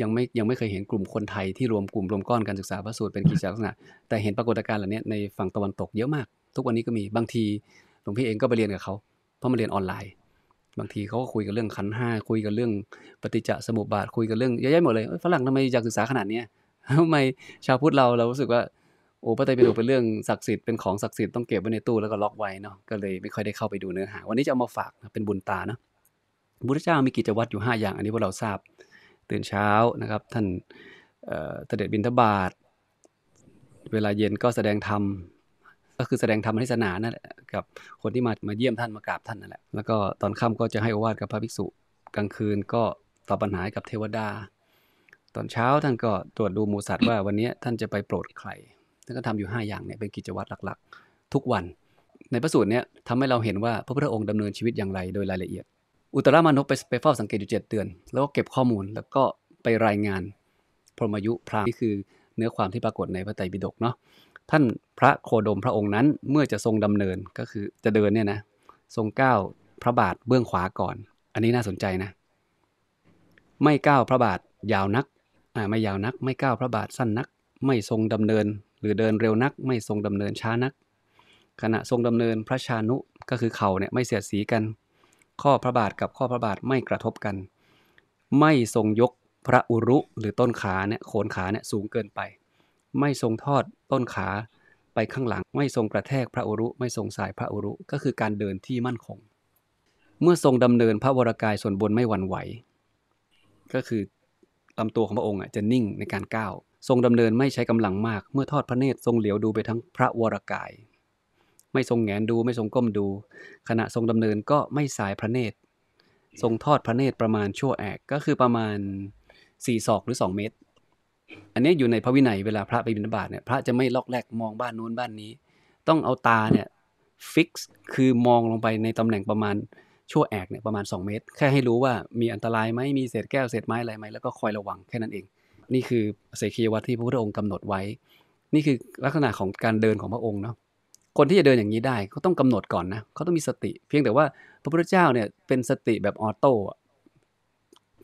ยังไม่ยังไม่เคยเห็นกลุ่มคนไทยที่รวมกลุ่มรวมก้อนการศึกษาพระสูตรเป็นกิจลักษณะแต่เห็นปรากฏการณ์เหล่านี้ในฝั่งตะวันตกเยอะมาก ทุกวันนี้ก็มีบางทีหลวงพี่เองก็ไปเรียนกับเขาเพราะมาเรียนออนไลน์บางทีเขาก็คุยกันเรื่องขันห้าคุยกันเรื่องปฏิจจสมุปบาทคุยกันเรื่องเยอะแยะหมดเลยฝรั่งทำไมอยากศึกษาขนาดนี้ทำไมชาวพุทธเราเรารู้สึกว่า โอ้พระไตรปิฎกเป็นเรื่องศักดิ์สิทธิ์เป็นของศักดิ์สิทธิ์ต้องเก็บไว้ในตู้แล้วก็ล็อกไว้เนาะก็เลยไม่ค่อยได้เข้าไปดูเนื้อหาวันนี้จะเอามาฝากเป็นบุญตาเนาะพุทธเจ้ามีกิจวัตรอยู่ 5อย่างอันนี้พวกเราทราบตื่นเช้านะครับ ท่านเสด็จบินทบาทเวลาเย็นก็แสดงธรรมก็คือแสดงธรรมให้สนานั่นแหละกับคนที่มามาเยี่ยมท่านมากราบท่านนั่นแหละแล้วก็ตอนค่ำก็จะให้อวาดกับพระภิกษุกลางคืนก็ตอบปัญหากับเทวดา ตอนเช้าท่านก็ตรวจดูมูสัตว์ว่า วันนี้ท่านจะไปโปรดใครท่านก็ทำอยู่ 5 อย่างเนี่ยเป็นกิจวัตรหลัก ๆ ทุกวัน ในพระสูตรเนี่ยทำให้เราเห็นว่าพระพุทธองค์ดำเนินชีวิตอย่างไรโดยรายละเอียดอุตรามานพไปไปเฝ้าสังเกตอยู่เจ็ดเดือน แล้วก็เก็บข้อมูลแล้วก็ไปรายงานพรหมยุพรามนี่คือเนื้อความที่ปรากฏในพระไตรปิฎกเนาะท่านพระโคดมพระองค์นั้นเมื่อจะทรงดำเนินก็คือจะเดินเนี่ยนะทรงก้าวพระบาทเบื้องขวาก่อน อันนี้น่าสนใจนะ ไม่ก้าวพระบาทยาวนักไม่ยาวนักไม่ก้าวพระบาทสั้นนักไม่ทรงดำเนินหรือเดินเร็วนักไม่ทรงดำเนินช้านัก ขณะทรงดำเนินพระชานุก็คือเข่าเนี่ยไม่เสียดสีกันข้อพระบาทกับข้อพระบาทไม่กระทบกัน ไม่ทรงยกพระอุรุหรือต้นขาเนี่ยโคนขาเนี่ยสูงเกินไป ไม่ทรงทอดต้นขาไปข้างหลัง ไม่ทรงกระแทกพระอุรุไม่ทรงสายพระอุรุก็คือการเดินที่มั่นคง เมื่อทรงดำเนินพระวรากายส่วนบนไม่หวั่นไหว ก็คือลำตัวของพระองค์จะนิ่งในการก้าว ทรงดำเนินไม่ใช้กำลังมากเมื่อทอดพระเนตรทรงเหลียวดูไปทั้งพระวรากายไม่ทรงแงนดูไม่ทรงก้มดู ขณะทรงดำเนินก็ไม่สายพระเนตร ทรงทอดพระเนตรประมาณชั่วแอกก็คือประมาณสี่ศอกหรือสองเมตร อันนี้อยู่ในพระวินัยเวลาพระไปบิณฑบาตเนี่ยพระจะไม่ลอกแลกมองบ้านนู้นบ้านนี้ ต้องเอาตาเนี่ยฟิกซ์คือมองลงไปในตำแหน่งประมาณชั่วแอกเนี่ยประมาณ2เมตร แค่ให้รู้ว่ามีอันตรายไหมมีเศษแก้วเศษไม้อะไรไหมแล้วก็คอยระวังแค่นั้นเอง นี่คือเษฐียวัตที่พระพุทธองค์กำหนดไว้ นี่คือลักษณะของการเดินของพระองค์เนาะคนที่จะเดินอย่างนี้ได้เขาต้องกำหนดก่อนนะเขาต้องมีสติ เพียงแต่ว่า พระพุทธเจ้าเนี่ยเป็นสติแบบออโต้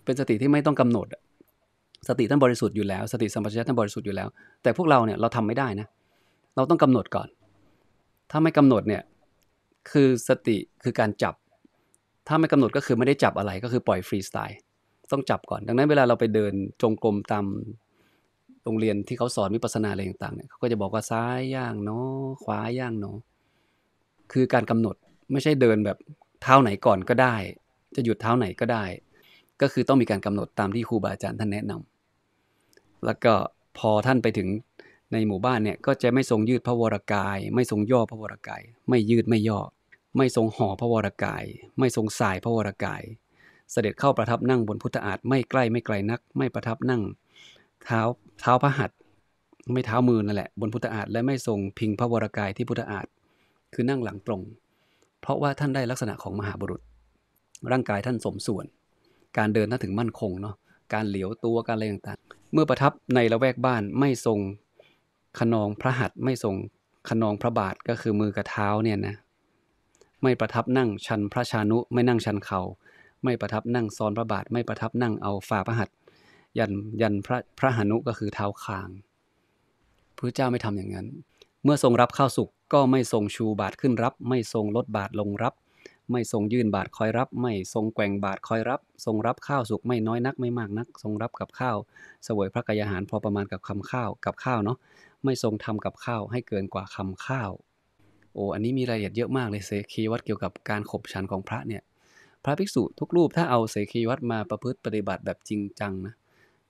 เป็นสติที่ไม่ต้องกำหนดสติท่านบริสุทธิ์อยู่แล้วสติสัมปชัญญะท่านบริสุทธิ์อยู่แล้วแต่พวกเราเนี่ยเราทำไม่ได้นะเราต้องกำหนดก่อน ถ้าไม่กำหนดเนี่ยคือสติคือการจับ ถ้าไม่กำหนดก็คือไม่ได้จับอะไรก็คือปล่อยฟรีสไตล์ต้องจับก่อน ดังนั้นเวลาเราไปเดินจงกรมตามโรงเรียนที่เขาสอนวิปัสสนาอะไรต่างๆเนี่ยเขาก็จะบอกว่าซ้ายย่างเนาะขวาย่างเนาะคือการกำหนดไม่ใช่เดินแบบเท้าไหนก่อนก็ได้ จะหยุดเท้าไหนก็ได้ ก็คือต้องมีการกำหนดตามที่ครูบาอาจารย์ท่านแนะนำ แล้วก็พอท่านไปถึงในหมู่บ้านเนี่ยก็จะไม่ทรงยืดพระวรกาย ไม่ทรงย่อพระวรกาย ไม่ยืดไม่ย่อ ไม่ทรงห่อพระวรกาย ไม่ทรงสายพระวรกาย เสด็จเข้าประทับนั่งบนพุทธอาฏไม่ใกล้ไม่ไกลนัก ไม่ประทับนั่งเท้าเท้าพระหัตไม่เท้ามือนั่นแหละบนพุทธอาฏและไม่ทรงพิงพระวรากายที่พุทธอาฏคือนั่งหลังตรง เพราะว่าท่านได้ลักษณะของมหาบุรุษ ร่างกายท่านสมส่วน การเดินท่านถึงมั่นคงเนาะการเหลียวตัวการอะไรต่างๆเมื่อประทับในละแวกบ้านไม่ทรงขนองพระหัตไม่ทรงขนองพระบาทก็คือมือกับเท้าเนี่ยนะไม่ประทับนั่งชันพระชานุไม่นั่งชันเขา่าไม่ประทับนั่งซ้อนพระบาท ไม่ประทับนั่งเอาฝ่าพระหัตถยันยันพระพระหนุก็คือเท้าคางพระเจ้าไม่ทำอย่างนั้น เมื่อทรงรับข้าวสุกก็ไม่ทรงชูบาทขึ้นรับ ไม่ทรงลดบาทลงรับ ไม่ทรงยื่นบาทคอยรับ ไม่ทรงแกว่งบาทคอยรับทรงรับข้าวสุกไม่น้อยนักไม่มากนัก ทรงรับกับข้าวเสวยพระกายาหารพอประมาณกับคำข้าวกับข้าวเนาะไม่ทรงทำกับข้าวให้เกินกว่าคำข้าว โอ้อันนี้มีรายละเอียดเยอะมากเลยเสคีวัดเกี่ยวกับการขบฉันของพระเนี่ยพระภิกษุทุกรูปถ้าเอาเสคีวัดมาประพฤติปฏิบัติแบบจริงจังนะ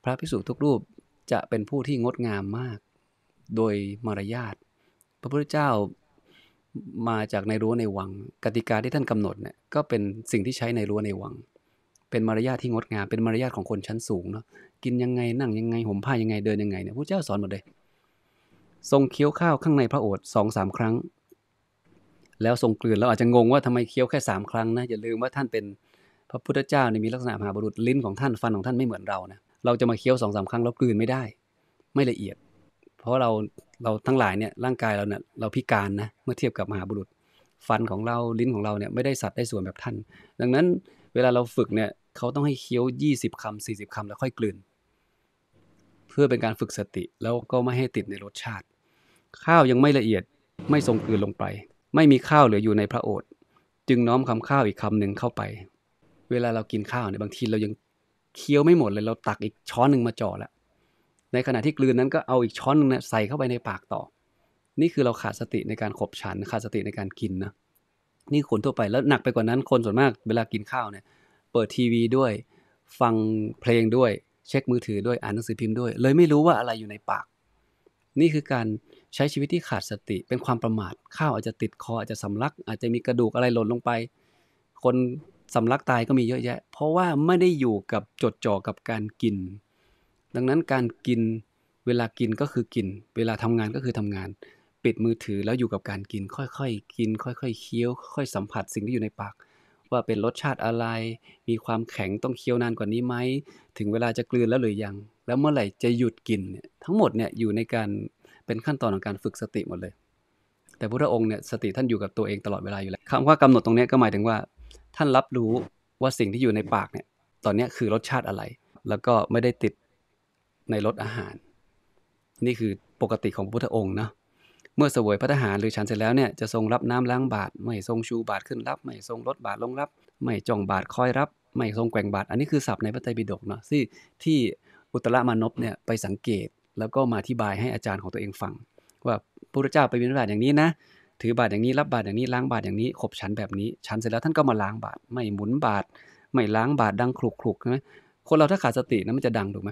พระพิสุทุกรูปจะเป็นผู้ที่งดงามมาก โดยมารยาท พระพุทธเจ้ามาจากในรั้วในวัง กติกาที่ท่านกำหนดเนี่ย ก็เป็นสิ่งที่ใช้ในรั้วในวัง เป็นมารยาทที่งดงาม เป็นมารยาทของคนชั้นสูงเนาะ กินยังไงนั่งยังไงห่มผ้ายังไงเดินยังไงเนี่ยพระเจ้าสอนหมดเลย ทรงเคี้ยวข้าวข้างในพระโอษฐ์สองสามครั้ง แล้วทรงกลืนแล้วอาจจะงงว่าทำไมเคี้ยวแค่สามครั้งนะ อย่าลืมว่าท่านเป็นพระพุทธเจ้าในมีลักษณะมหาบุรุษลิ้นของท่านฟันของท่านไม่เหมือนเรานะเราจะมาเคี้ยวสองสาครั้งแล้วกลืนไม่ได้ ไม่ละเอียด เพราะเราเราทั้งหลายเนี่ยร่างกายเราเนี่ยเราพิการนะเมื่อเทียบกับมหาบุรุษ ฟันของเราลิ้นของเราเนี่ยไม่ได้สัตว์ได้ส่วนแบบท่าน ดังนั้น เวลาเราฝึกเนี่ยเขาต้องให้เคี้ยว 20คำ40คำแล้วค่อยกลืนเพื่อเป็นการฝึกสติแล้วก็ไม่ให้ติดในรสชาติ ข้าวยังไม่ละเอียดไม่ทรงกลืนลงไป ไม่มีข้าวเหลืออยู่ในพระโอษฐ์จึงน้อมคำข้าวอีกคำนึงเข้าไป เวลาเรากินข้าวเนี่ยบางทีเรายังเคี้ยวไม่หมดเลยเราตักอีกช้อนหนึ่งมาจ่อแล้วในขณะที่กลืนนั้นก็เอาอีกช้อนนึงนะใส่เข้าไปในปากต่อ นี่คือเราขาดสติในการขบฉันขาดสติในการกินนะนี่คนทั่วไปแล้วหนักไปกว่านั้นคนส่วนมากเวลากินข้าวเนี่ย เปิดทีวีด้วยฟังเพลงด้วยเช็คมือถือด้วยอ่านหนังสือพิมพ์ด้วยเลยไม่รู้ว่าอะไรอยู่ในปาก นี่คือการใช้ชีวิตที่ขาดสติเป็นความประมาทข้าวอาจจะติดคออาจจะสำลัก อาจจะมีกระดูกอะไรหล่นลงไป คนสำลักตายก็มีเยอะแยะ เพราะว่าไม่ได้อยู่กับจดจ่อกับการกิน ดังนั้นการกินเวลากินก็คือกิน เวลาทำงานก็คือทำงาน ปิดมือถือแล้วอยู่กับการกิน ค่อยๆกิน ค่อย ๆ เคี้ยว ค่อยสัมผัสสิ่งที่อยู่ในปากว่าเป็นรสชาติอะไร มีความแข็งต้องเคี้ยวนานกว่านี้ไหม ถึงเวลาจะกลืนแล้วหรือยัง แล้วเมื่อไหร่จะหยุดกินเนี่ย ทั้งหมดเนี่ยอยู่ในการเป็นขั้นตอนของการฝึกสติหมดเลย แต่พระองค์เนี่ยสติท่านอยู่กับตัวเองตลอดเวลาอยู่แล้วคำว่ากำหนดตรงนี้ก็หมายถึงว่าท่านรับรู้ว่าสิ่งที่อยู่ในปากเนี่ย ตอนนี้คือรสชาติอะไร แล้วก็ไม่ได้ติดในรสอาหาร นี่คือปกติของพุทธองค์นะ เมื่อเสวยพระทหารหรือฉันเสร็จแล้วเนี่ย จะทรงรับน้ำล้างบาทไม่ทรงชูบาทขึ้นรับ ไม่ทรงลดบาทลงรับ ไม่จ้องบาทคอยรับ ไม่ทรงแกว่งบาทอันนี้คือศัพท์ในพระไตรปิฎกเนาะ ที่ที่อุตรมานพเนี่ยไปสังเกต แล้วก็มาอธิบายให้อาจารย์ของตัวเองฟัง ว่า พระพุทธเจ้าไปวินฑบาตอย่างนี้นะถือบาตรอย่างนี้รับบาตรอย่างนี้ล้างบาตรอย่างนี้ขบฉันแบบนี้ฉันเสร็จแล้วท่านก็มาล้างบาตรไม่หมุนบาตรไม่ล้างบาตรดังคลุกคลุกใช่ไหมคนเราถ้าขาดสตินะมันจะดังถูกไหม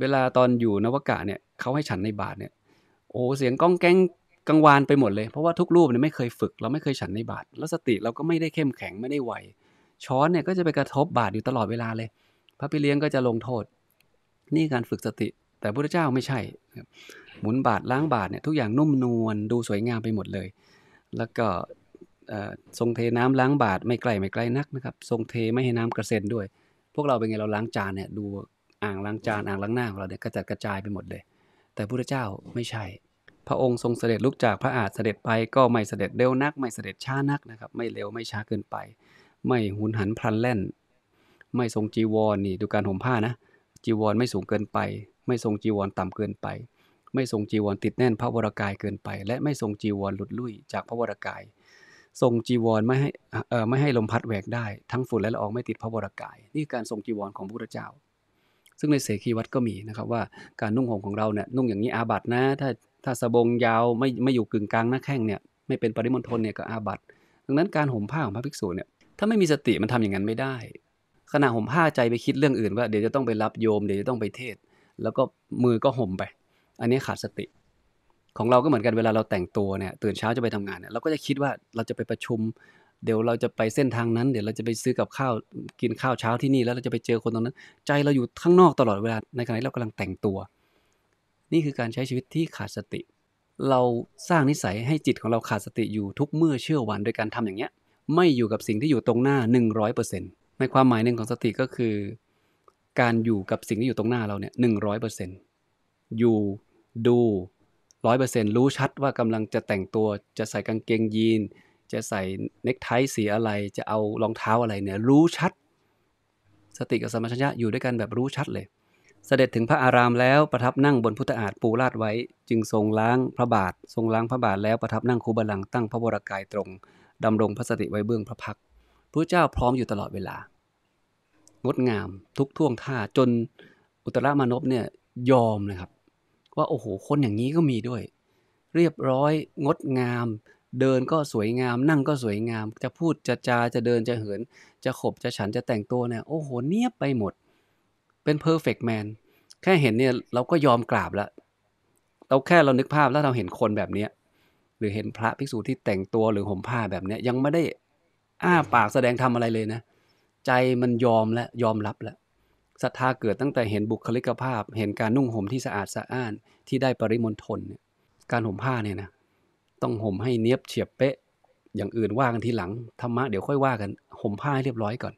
เวลาตอนอยู่นวกะเนี่ยเขาให้ฉันในบาตรเนี่ย โอ้เสียงก้องแก้งกังวานไปหมดเลย เพราะว่าทุกรูปเนี่ยไม่เคยฝึก เราไม่เคยฉันในบาตรแล้วสติเราก็ไม่ได้เข้มแข็งไม่ได้ไวช้อนเนี่ยก็จะไปกระทบบาตรอยู่ตลอดเวลาเลย พระพิเลี้ยงก็จะลงโทษ นี่การฝึกสติแต่พระเจ้าไม่ใช่ หมุนบาทล้างบาทเนี่ยทุกอย่างนุ่มนวลดูสวยงามไปหมดเลย แล้วก็ทรงเทน้ำล้างบาทไม่ไกลไม่ไกลนักนะครับทรงเทไม่ให้น้ำกระเซ็นด้วย พวกเราเป็นไงเราล้างจานเนี่ยดูอ่างล้างจานอ่างล้างหน้าของเราเนี่ยกระจัดกระจายไปหมดเลย แต่พระเจ้าไม่ใช่ พระองค์ทรงเสด็จลุกจากพระอาจเสด็จไปก็ไม่เสด็จเร็วนักไม่เสด็จช้านักนะครับไม่เร็วไม่ช้าเกินไป ไม่หุนหันพลันแล่น ไม่ทรงจีวรนนี่ดูการห่มผ้านะ จีวรไม่สูงเกินไปไม่ทรงจีวรต่ำเกินไป ไม่ทรงจีวรติดแน่น พระวรากายเกินไป และไม่ทรงจีวรหลุดลุ่ยจากพระวรากาย ทรงจีวรไม่ให้ไม่ให้ลมพัดแหวกได้ ทั้งฝุ่นและละอองไม่ติดพระวรากาย นี่การทรงจีวรของพระพุทธเจ้า ซึ่งในเสขีวัดก็มีนะครับว่าการนุ่งห่มของเราเนี่ยนุ่งอย่างนี้อาบัตนะถ้าถ้าสบงยาวไม่ไม่อยู่กึ่งกลางหน้าแข้งเนี่ยไม่เป็นปริมณฑลเนี่ยก็อาบัตดังนั้นการห่มผ้าของพระภิกษุเนี่ยถ้าไม่มีสติมันทำอย่างนั้นไม่ได้ ขณะห่มผ้าใจไปคิดเรื่องอื่น ว่าเดี๋ยวจะต้องไปรับโยมเดี๋ยวจะต้องไปเทศแล้วก็มือก็ห่มไป อันนี้ขาดสติ ของเราก็เหมือนกันเวลาเราแต่งตัวเนี่ย ตื่นเช้าจะไปทำงานเนี่ยเราก็จะคิดว่าเราจะไปประชุม เดี๋ยวเราจะไปเส้นทางนั้น เดี๋ยวเราจะไปซื้อกับข้าว กินข้าวเช้าที่นี่แล้วเราจะไปเจอคนตรงนั้น ใจเราอยู่ข้างนอกตลอดเวลา ในขณะที่เรากำลังแต่งตัว นี่คือการใช้ชีวิตที่ขาดสติ เราสร้างนิสัยให้จิตของเราขาดสติอยู่ทุกเมื่อเชื่อวันโดยการทำอย่างเนี้ย ไม่อยู่กับสิ่งที่อยู่ตรงหน้า100%ในความหมายหนึ่งของสติก็คือการอยู่กับสิ่งที่อยู่ตรงหน้าเราเนี่ยหนึ่งร้อยเปอร์เซ็นอยู่ดูร้อยเปอร์เซ็นรู้ชัดว่ากำลังจะแต่งตัว จะใส่กางเกงยีน จะใส่เน็กไทสีอะไร จะเอารองเท้าอะไรเนี่ยรู้ชัด สติกับสมัชัญญะอยู่ด้วยกันแบบรู้ชัดเลย เสด็จถึงพระอารามแล้วประทับนั่งบนพุทธาฏปูราดไว้ จึงทรงล้างพระบาท ทรงล้างพระบาท แล้วประทับนั่งคูบาลังตั้งพระวรากายตรงดำรงพระสติไว้เบื้องพระพักพระเจ้าพร้อมอยู่ตลอดเวลางดงาม ทุกท่วงท่า จนอุตรามานพเนี่ยยอมนะครับ ว่าโอ้โห คนอย่างนี้ก็มีด้วย เรียบร้อยงดงาม เดินก็สวยงาม นั่งก็สวยงาม จะพูดจะจาจะเดินจะเหิน จะขบจะฉันจะแต่งตัวเนี่ย โอ้โหเนียบไปหมด เป็นเพอร์เฟกแมนแค่เห็นเนี่ย เราก็ยอมกราบแล้ว เราแค่เรานึกภาพแล้วเราเห็นคนแบบเนี้ยหรือเห็นพระภิกษุที่แต่งตัวหรือห่มผ้าแบบเนี้ยยังไม่ได้อ้าปากแสดงทำอะไรเลยนะใจมันยอมและยอมรับแล้วศรัทธาเกิดตั้งแต่เห็นบุคลิกภาพ เห็นการนุ่งห่มที่สะอาดสะอ้าน ที่ได้ปริมณฑลเนี่ยการห่มผ้าเนี่ยนะ ต้องห่มให้เนียบเฉียบเป๊ะ อย่างอื่นว่ากันทีหลังธรรมะเดี๋ยวค่อยว่ากันห่มผ้าให้เรียบร้อยก่อน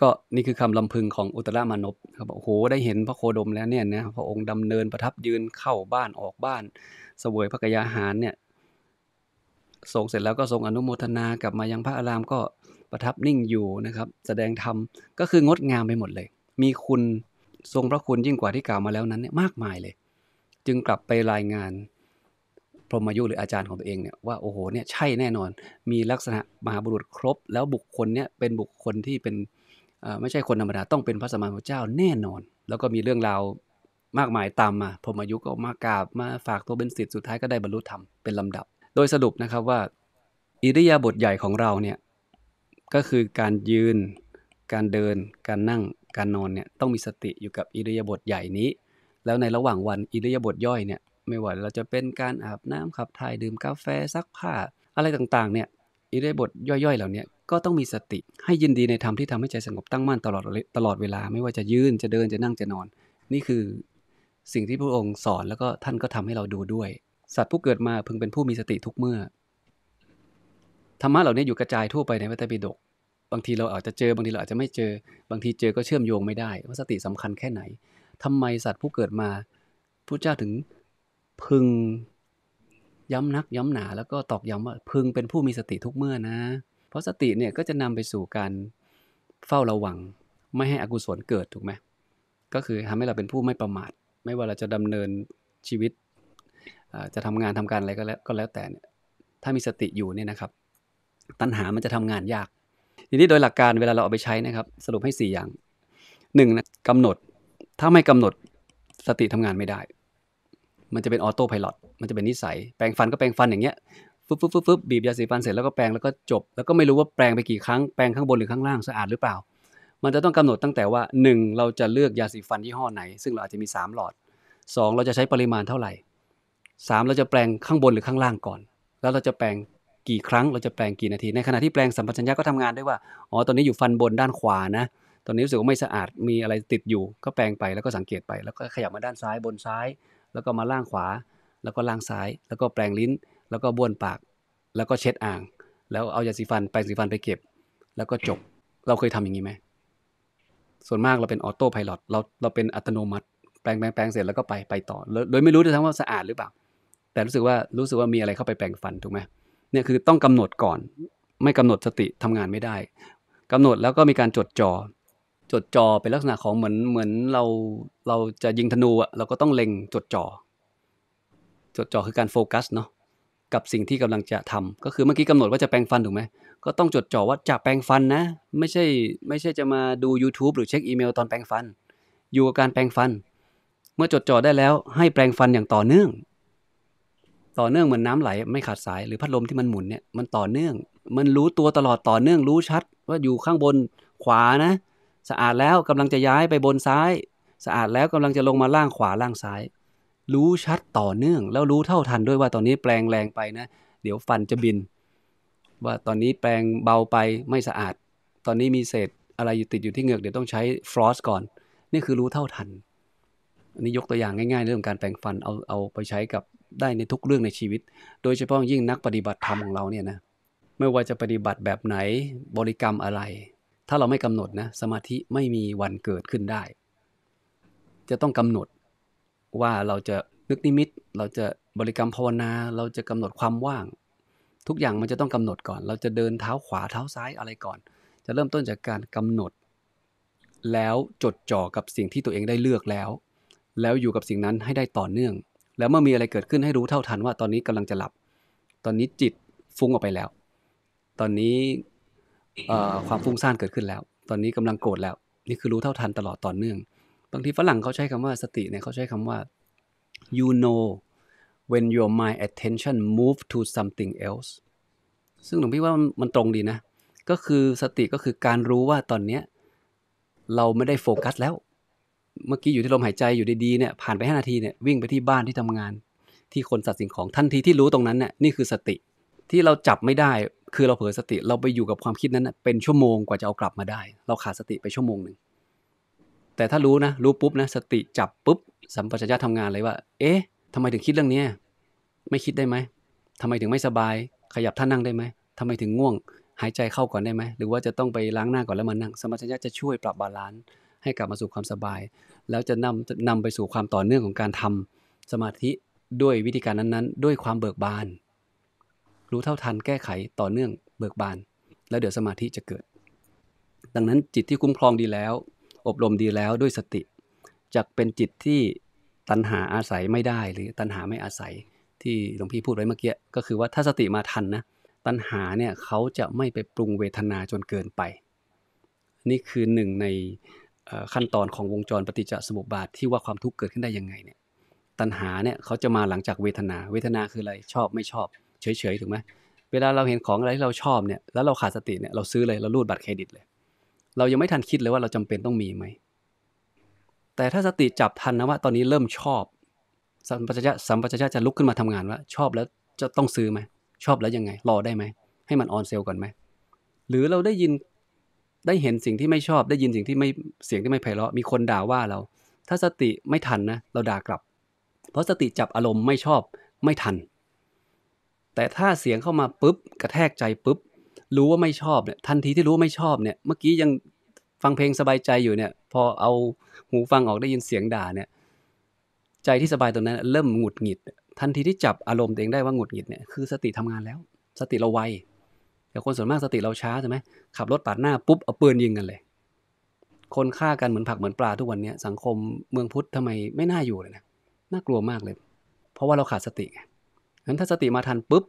ก็นี่คือคำลำพึงของอุตรามานพครับโอ้โหได้เห็นพระโคดมแล้วเนี่ยนะพระองค์ดำเนินประทับยืนเข้าบ้านออกบ้านเสวยพระกยาหารเนี่ยทรงเสร็จแล้วก็ทรงอนุโมทนากลับมายังพระอารามก็ประทับนิ่งอยู่นะครับ แสดงธรรม ก็คืองดงามไปหมดเลย มีคุณทรงพระคุณยิ่งกว่าที่กล่าวมาแล้วนั้นเนี่ยมากมายเลย จึงกลับไปรายงาน พรหมยุหรืออาจารย์ของตัวเองเนี่ยว่าโอ้โหเนี่ยใช่แน่นอน มีลักษณะมหาบุรุษครบ แล้วบุคคลเนี่ยเป็นบุคคลที่เป็นไม่ใช่คนธรรมดาต้องเป็นพระสมานพระเจ้าแน่นอน แล้วก็มีเรื่องราวมากมายตามมาพรหมยุก็มากราบมาฝากตัวเป็นสิทธิ์สุดท้ายก็ได้บรรลุธรรมเป็นลำดับ โดยสรุปนะครับว่าอิริยาบถใหญ่ของเราเนี่ยก็คือการยืน การเดิน การนั่ง การนอนเนี่ยต้องมีสติอยู่กับอิริยาบถใหญ่นี้ แล้วในระหว่างวันอิริยาบถย่อยเนี่ยไม่ว่าเราจะเป็นการอาบน้ำขับถ่ายดื่มกาแฟซักผ้าอะไรต่างๆ เนี่ยอิริยาบถย่อยๆ เหล่านี้ก็ต้องมีสติให้ยินดีในธรรมที่ทำให้ใจสงบตั้งมั่นตลอดตลอดเวลา ไม่ว่าจะยืนจะเดินจะนั่งจะนอน นี่คือสิ่งที่พระองค์สอนแล้วก็ท่านก็ทำให้เราดูด้วย สัตว์ผู้เกิดมาพึงเป็นผู้มีสติทุกเมื่อธรรมะเหล่านี้อยู่กระจายทั่วไปในพระไตรปิฎกบางทีเราอาจจะเจอ บางทีเราอาจจะไม่เจอ บางทีเจอก็เชื่อมโยงไม่ได้ว่าสติสำคัญแค่ไหน ทำไมสัตว์ผู้เกิดมาพระเจ้าถึงพึงย้ำนัก ย้ำหนาแล้วก็ตอกย้ำว่าพึงเป็นผู้มีสติทุกเมื่อนะ เพราะสติเนี่ยก็จะนำไปสู่การเฝ้าระวัง ไม่ให้อกุศลเกิดถูกไหมก็คือทำให้เราเป็นผู้ไม่ประมาทไม่ว่าเราจะดำเนินชีวิตจะทำงานทำการอะไรก็แล้วก็แล้วแต่เนี่ย ถ้ามีสติอยู่เนี่ยนะครับตัณหามันจะทำงานยาก ทีนี้โดยหลักการเวลาเราเอาไปใช้นะครับ สรุปให้ 4 อย่างหนึ่งนะกำหนด ถ้าไม่กำหนดสติทำงานไม่ได้ มันจะเป็นออโต้พายロมันจะเป็นนิสัย แปรงฟันก็แปรงฟันอย่างเงี้ยฟึบฟึบฟึบฟึบบีบยาสีฟันเสร็จแล้วก็แปรงแล้วก็จบแล้วก็ไม่รู้ว่าแปรงไปกี่ครั้งแปรงข้างบนหรือข้างล่างสะอาดหรือเปล่า มันจะต้องกำหนดตั้งแต่ว่า 1 เราจะเลือกยาสีฟันยี่ห้อไหน ซึ่งเราอาจจะมี 3 หลอด 2 เราจะใช้ปริมาณเท่าไหร่ 3 เราจะแปรงข้างบนหรือข้างล่างก่อน แล้วเราจะแปรงกี่ครั้งเราจะแปลงกี่นาที ในขณะที่แปลงสัมปชัญญะก็ทำงานด้วยว่า อ๋อ ตอนนี้อยู่ฟันบนด้านขวานะ ตอนนี้รู้สึกว่าไม่สะอาด มีอะไรติดอยู่ ก็แปลงไป แล้วก็สังเกตไป แล้วก็ขยับมาด้านซ้าย บนซ้าย แล้วก็มาล่างขวา แล้วก็ล่างซ้าย แล้วก็แปลงลิ้น แล้วก็บ้วนปาก แล้วก็เช็ดอ่าง แล้วเอายาสีฟันแปรงสีฟันไปเก็บ แล้วก็จบ เราเคยทำอย่างนี้ไหมส่วนมากเราเป็นออโต้พายロเราเราเป็นอัตโนมัติ แปลงแปลงแปลงเสร็จแล้วก็ไปไปต่อ โดยไม่รู้ด้วยซ้ำว่าสะอาดหรือเปล่า แต่รู้สึกว่ารู้สึกว่ามีอะไรเข้าไปแปลงฟันถูกไหมเนี่ยคือต้องกำหนดก่อนไม่กำหนดสติทำงานไม่ได้ กำหนดแล้วก็มีการจดจอ่อจดจ่อเป็นลักษณะของเหมือนเหมือนเราเราจะยิงธนูอะเราก็ต้องเล็งจดจอ่อจดจ่อคือการโฟกัสเนาะกับสิ่งที่กำลังจะทำก็คือเมื่อกี้กำหนดว่าจะแปรงฟันถูกไหมก็ต้องจดจ่อว่าจะแปรงฟันนะ ไม่ใช่ไม่ใช่จะมาดู YouTube หรือเช็คอีเมลตอนแปรงฟัน อยู่กับการแปรงฟัน เมื่อจดจ่อได้แล้วให้แปรงฟันอย่างต่อเนื่องต่อเนื่องเหมือนน้าไหลไม่ขาดสายหรือพัดลมที่มันหมุนเนี่ย มันต่อเนื่อง มันรู้ตัวตลอดต่อเนื่องรู้ชัดว่าอยู่ข้างบนขวานะ สะอาดแล้วกำลังจะย้ายไปบนซ้าย สะอาดแล้วกำลังจะลงมาล่างขวาล่างซ้าย รู้ชัดต่อเนื่อง แล้วรู้เท่าทันด้วยว่าตอนนี้แปลงแรงไปนะ เดี๋ยวฟันจะบิน ว่าตอนนี้แปลงเบาไปไม่สะอาด ตอนนี้มีเศษอะไรอยู่ติดอยู่ที่เหงือกเดี๋ยวต้องใช้ฟรอสก่อน นี่คือรู้เท่าทันอันนี้ยกตัวอย่างง่ายๆ เรื่องการแปลงฟันเอาเอาไปใช้กับได้ในทุกเรื่องในชีวิต โดยเฉพาะยิ่งนักปฏิบัติธรรมของเราเนี่ยนะ ไม่ว่าจะปฏิบัติแบบไหน บริกรรมอะไร ถ้าเราไม่กำหนดนะ สมาธิไม่มีวันเกิดขึ้นได้ จะต้องกำหนดว่าเราจะนึกนิมิต เราจะบริกรรมภาวนา เราจะกำหนดความว่าง ทุกอย่างมันจะต้องกำหนดก่อน เราจะเดินเท้าขวาเท้าซ้ายอะไรก่อน จะเริ่มต้นจากการกำหนด แล้วจดจ่อกับสิ่งที่ตัวเองได้เลือกแล้ว แล้วอยู่กับสิ่งนั้นให้ได้ต่อเนื่องแล้วเมื่อมีอะไรเกิดขึ้นให้รู้เท่าทันว่าตอนนี้กำลังจะหลับ ตอนนี้จิตฟุ้งออกไปแล้ว ตอนนี้ความฟุ้งซ่านเกิดขึ้นแล้ว ตอนนี้กำลังโกรธแล้ว นี่คือรู้เท่าทันตลอดต่อเนื่อง บางทีฝรั่งเขาใช้คำว่าสติเนี่ยเขาใช้คำว่า you know when your mind attention move to something else ซึ่งหลวงพี่ว่ามันตรงดีนะ ก็คือสติก็คือการรู้ว่าตอนเนี้ยเราไม่ได้โฟกัสแล้วเมื่อกี้อยู่ที่ลมหายใจอยู่ดีๆเนี่ยผ่านไปห้านาทีเนี่ยวิ่งไปที่บ้านที่ทำงาน ที่คนสัตว์สิ่งของทันทีที่รู้ตรงนั้นเนี่ยนี่คือสติที่เราจับไม่ได้ คือเราเผลอสติเราไปอยู่กับความคิดนั้นเป็นชั่วโมงกว่าจะเอากลับมาได้ เราขาดสติไปชั่วโมงหนึ่งแต่ถ้ารู้นะรู้ปุ๊บนะสติจับปุ๊บสัมปชัญญะทำงานเลยว่าเอ๊ะทำไมถึงคิดเรื่องนี้ไม่คิดได้ไหมทำไมถึงไม่สบายขยับท่านั่งได้ไหมทำไมถึงง่วง หายใจเข้าก่อนได้ไหมหรือว่าจะต้องไปล้างหน้าก่อนแล้วมานั่งสมปชัญญะจะช่วยปรับบาลานซ์ให้กลับมาสู่ความสบาย แล้วจะนำนำไปสู่ความต่อเนื่องของการทำ สมาธิด้วยวิธีการนั้นๆ ด้วยความเบิกบาน รู้เท่าทันแก้ไขต่อเนื่องเบิกบาน แล้วเดี๋ยวสมาธิจะ เกิด ดังนั้นจิตที่คุ้มครองดีแล้ว อบรมดีแล้วด้วยสติจะเป็นจิตที่ตัณหาอาศัยไม่ได้หรือตัณหาไม่อาศัย ที่หลวงพี่พูดไว้เมื่อกี้ก็คือว่าถ้าสติมาทันนะ ตัณหาเนี่ยเขาจะไม่ไปปรุงเวทนาจนเกินไป นี่คือหนึ่งในขั้นตอนของวงจรปฏิจจสมุปบาทที่ว่าความทุกข์เกิดขึ้นได้ยังไงเนี่ย ตัณหาเนี่ยเขาจะมาหลังจากเวทนา เวทนาคืออะไร ชอบไม่ชอบ เฉยๆถูกไหม เวลาเราเห็นของอะไรที่เราชอบเนี่ย แล้วเราขาดสติเนี่ย เราซื้อเลย เรารูดบัตรเครดิตเลย เรายังไม่ทันคิดเลยว่าเราจำเป็นต้องมีไหม แต่ถ้าสติจับทันนะว่าตอนนี้เริ่มชอบสัมปชัญญะสัมปชัญญะจะลุกขึ้นมาทำงานว่าชอบแล้วจะต้องซื้อไหมชอบแล้วยังไง รอได้ไหม ให้มันออนเซลก่อนไหม หรือเราได้ยินได้เห็นสิ่งที่ไม่ชอบได้ยินสิ่งที่ไม่เสียงที่ไม่ไพเราะมีคนด่าว่าเรา ถ้าสติไม่ทันนะ เราด่ากลับ เพราะสติจับอารมณ์ไม่ชอบไม่ทัน แต่ถ้าเสียงเข้ามาปุ๊บกระแทกใจปุ๊บรู้ว่าไม่ชอบเนี่ยทันทีที่รู้ไม่ชอบเนี่ย เมื่อกี้ยังฟังเพลงสบายใจอยู่เนี่ย พอเอาหูฟังออกได้ยินเสียงด่าเนี่ยใจที่สบายตรงนั้น เริ่มหงุดหงิด ทันทีที่จับอารมณ์ตัวเองได้ว่าหงุดหงิดเนี่ยคือสติทำงานแล้ว สติเราไวแต่คนส่วนมากสติเราช้าใช่ไหมขับรถปาดหน้าปุ๊บเอาปืนยิงกันเลย คนฆ่ากันเหมือนผักเหมือนปลาทุกวันนี้สังคมเมืองพุทธทำไมไม่น่าอยู่เลยนะน่ากลัวมากเลย เพราะว่าเราขาดสติงั้นถ้าสติมาทันปุ๊บ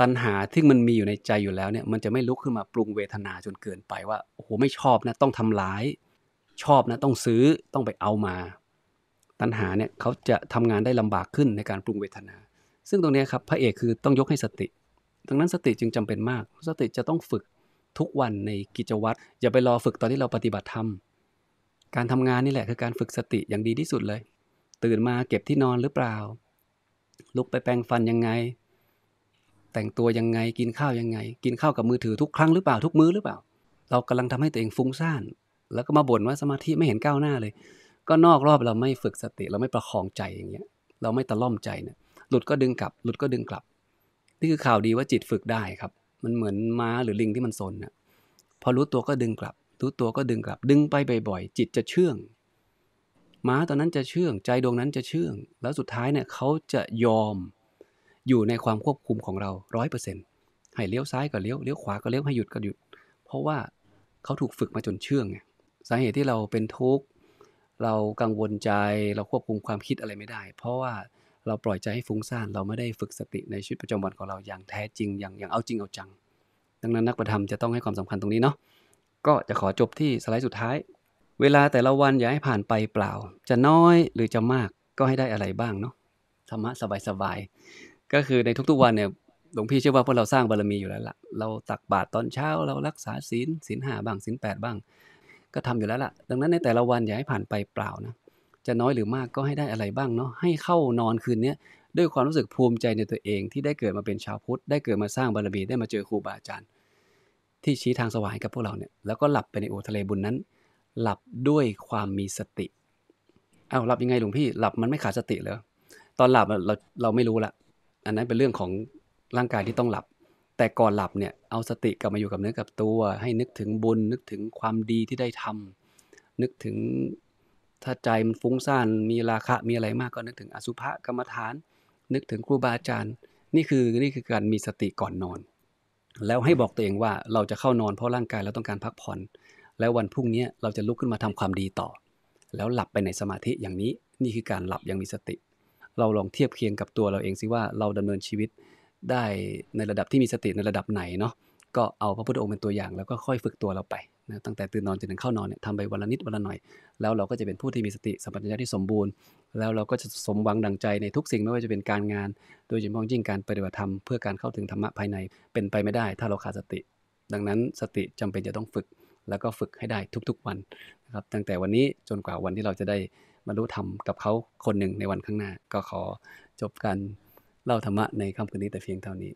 ตัณหาที่มันมีอยู่ในใจอยู่แล้วเนี่ย มันจะไม่ลุกขึ้นมาปรุงเวทนาจนเกินไป ว่าโอ้โหไม่ชอบนะต้องทำร้ายชอบนะต้องซื้อต้องไปเอามา ตัณหาเนี่ยเขาจะทำงานได้ลำบากขึ้นในการปรุงเวทนา ซึ่งตรงนี้ครับพระเอกคือต้องยกให้สติดังนั้นสติจึงจำเป็นมาก สติจะต้องฝึกทุกวันในกิจวัตร อย่าไปรอฝึกตอนที่เราปฏิบัติธรรม การทำงานนี่แหละคือการฝึกสติอย่างดีที่สุดเลย ตื่นมาเก็บที่นอนหรือเปล่า ลุกไปแปรงฟันยังไง แต่งตัวยังไง กินข้าวยังไง กินข้าวกับมือถือทุกครั้งหรือเปล่า ทุกมื้อหรือเปล่า เรากำลังทำให้ตัวเองฟุ้งซ่าน แล้วก็มาบ่นว่าสมาธิไม่เห็นก้าวหน้าเลย ก็นอกรอบเราไม่ฝึกสติ เราไม่ประคองใจอย่างเงี้ย เราไม่ตะล่อมใจเนี่ย หลุดก็ดึงกลับ หลุดก็ดึงกลับนี่คือข่าวดีว่าจิตฝึกได้ครับ มันเหมือนม้าหรือลิงที่มันซนนะพอรู้ตัวก็ดึงกลับรู้ตัวก็ดึงกลับ ดึงไปบ่อยๆจิตจะเชื่อง ม้าตอนนั้นจะเชื่อง ใจดวงนั้นจะเชื่อง แล้วสุดท้ายเนี่ยเขาจะยอมอยู่ในความควบคุมของเราร้อยเปอร์เซ็นต์ให้เลี้ยวซ้ายก็เลี้ยวเลี้ยวขวาก็เลี้ยวให้หยุดก็หยุดเพราะว่าเขาถูกฝึกมาจนเชื่องไงสาเหตุที่เราเป็นทุกข์เรากังวลใจเราควบคุมความคิดอะไรไม่ได้ เพราะว่าเราปล่อยใจให้ฟุ้งซ่านเราไม่ได้ฝึกสติในชีวิตประจำวันของเราอย่างแท้จริงอย่างอย่างเอาจริงเอาจัง ดังนั้นนักประธรรมจะต้องให้ความสำคัญตรงนี้เนาะก็จะขอจบที่สไลด์สุดท้าย เวลาแต่ละวันอย่าให้ผ่านไปเปล่า จะน้อยหรือจะมากก็ให้ได้อะไรบ้างเนาะธรรมะสบายๆก็คือในทุกๆวันเนี่ยหลวงพี่เชื่อว่าพวกเราสร้างบารมีอยู่แล้วละ่ะเราตักบาตรตอนเช้าเรารักษาศีลศีลห้าบ้างศีลแปดบ้าง ก็ทำอยู่แล้วละ่ะ ดังนั้นในแต่ละวันอย่าให้ผ่านไปเปล่านะจะน้อยหรือมากก็ให้ได้อะไรบ้างเนาะให้เข้านอนคืนนี้ด้วยความรู้สึกภูมิใจในตัวเองที่ได้เกิดมาเป็นชาวพุทธ ได้เกิดมาสร้างบารมีได้มาเจอครูบาอาจารย์ ที่ชี้ทางสว่างกับพวกเราเนี่ยแล้วก็หลับไปในโอทะเลบุญนั้น หลับด้วยความมีสติเอาหลับยังไงหลวงพี่ หลับมันไม่ขาดสติเหรอตอนหลับเราเราไม่รู้ละอันนั้นเป็นเรื่องของร่างกายที่ต้องหลับ แต่ก่อนหลับเนี่ยเอาสติกลับมาอยู่กับเนื้อกับตัวให้นึกถึงบุญนึกถึงความดีที่ได้ทำ นึกถึงถ้าใจมันฟุ้งซ่านมีราคะมีอะไรมากก็นึกถึงอสุภะกรรมฐาน นึกถึงครูบาอาจารย์นี่คือนี่คือการมีสติก่อนนอน แล้วให้บอกตัวเองว่าเราจะเข้านอนเพราะร่างกายเราต้องการพักผ่อน แล้ววันพรุ่งนี้เราจะลุกขึ้นมาทำความดีต่อ แล้วหลับไปในสมาธิอย่างนี้นี่คือการหลับอย่างมีสติ เราลองเทียบเคียงกับตัวเราเองสิว่าเราดำเนินชีวิตได้ในระดับที่มีสติในระดับไหนเนาะก็เอาพระพุทธองค์เป็นตัวอย่างแล้วก็ค่อยฝึกตัวเราไปนะตั้งแต่ตื่นนอนจนถึงเข้านอนเนี่ยทำไปวันละนิด วันละหน่อย แล้วเราก็จะเป็นผู้ที่มีสติ สัมปชัญญะที่สมบูรณ์ แล้วเราก็จะสมหวัง ดังใจในทุกสิ่งไม่ว่าจะเป็นการงาน โดยเฉพาะยิ่งการปฏิบัติธรรมเพื่อการเข้าถึงธรรมะภายในเป็นไปไม่ได้ถ้าเราขาดสติ ดังนั้นสติจำเป็นจะต้องฝึก แล้วก็ฝึกให้ได้ทุก ๆวันนะครับตั้งแต่วันนี้จนกว่าวันที่เราจะได้บรรลุธรรมกับเขาคนหนึ่งในวันข้างหน้า ก็ขอจบการเล่าธรรมะในคำคืนนี้แต่เพียงเท่านี้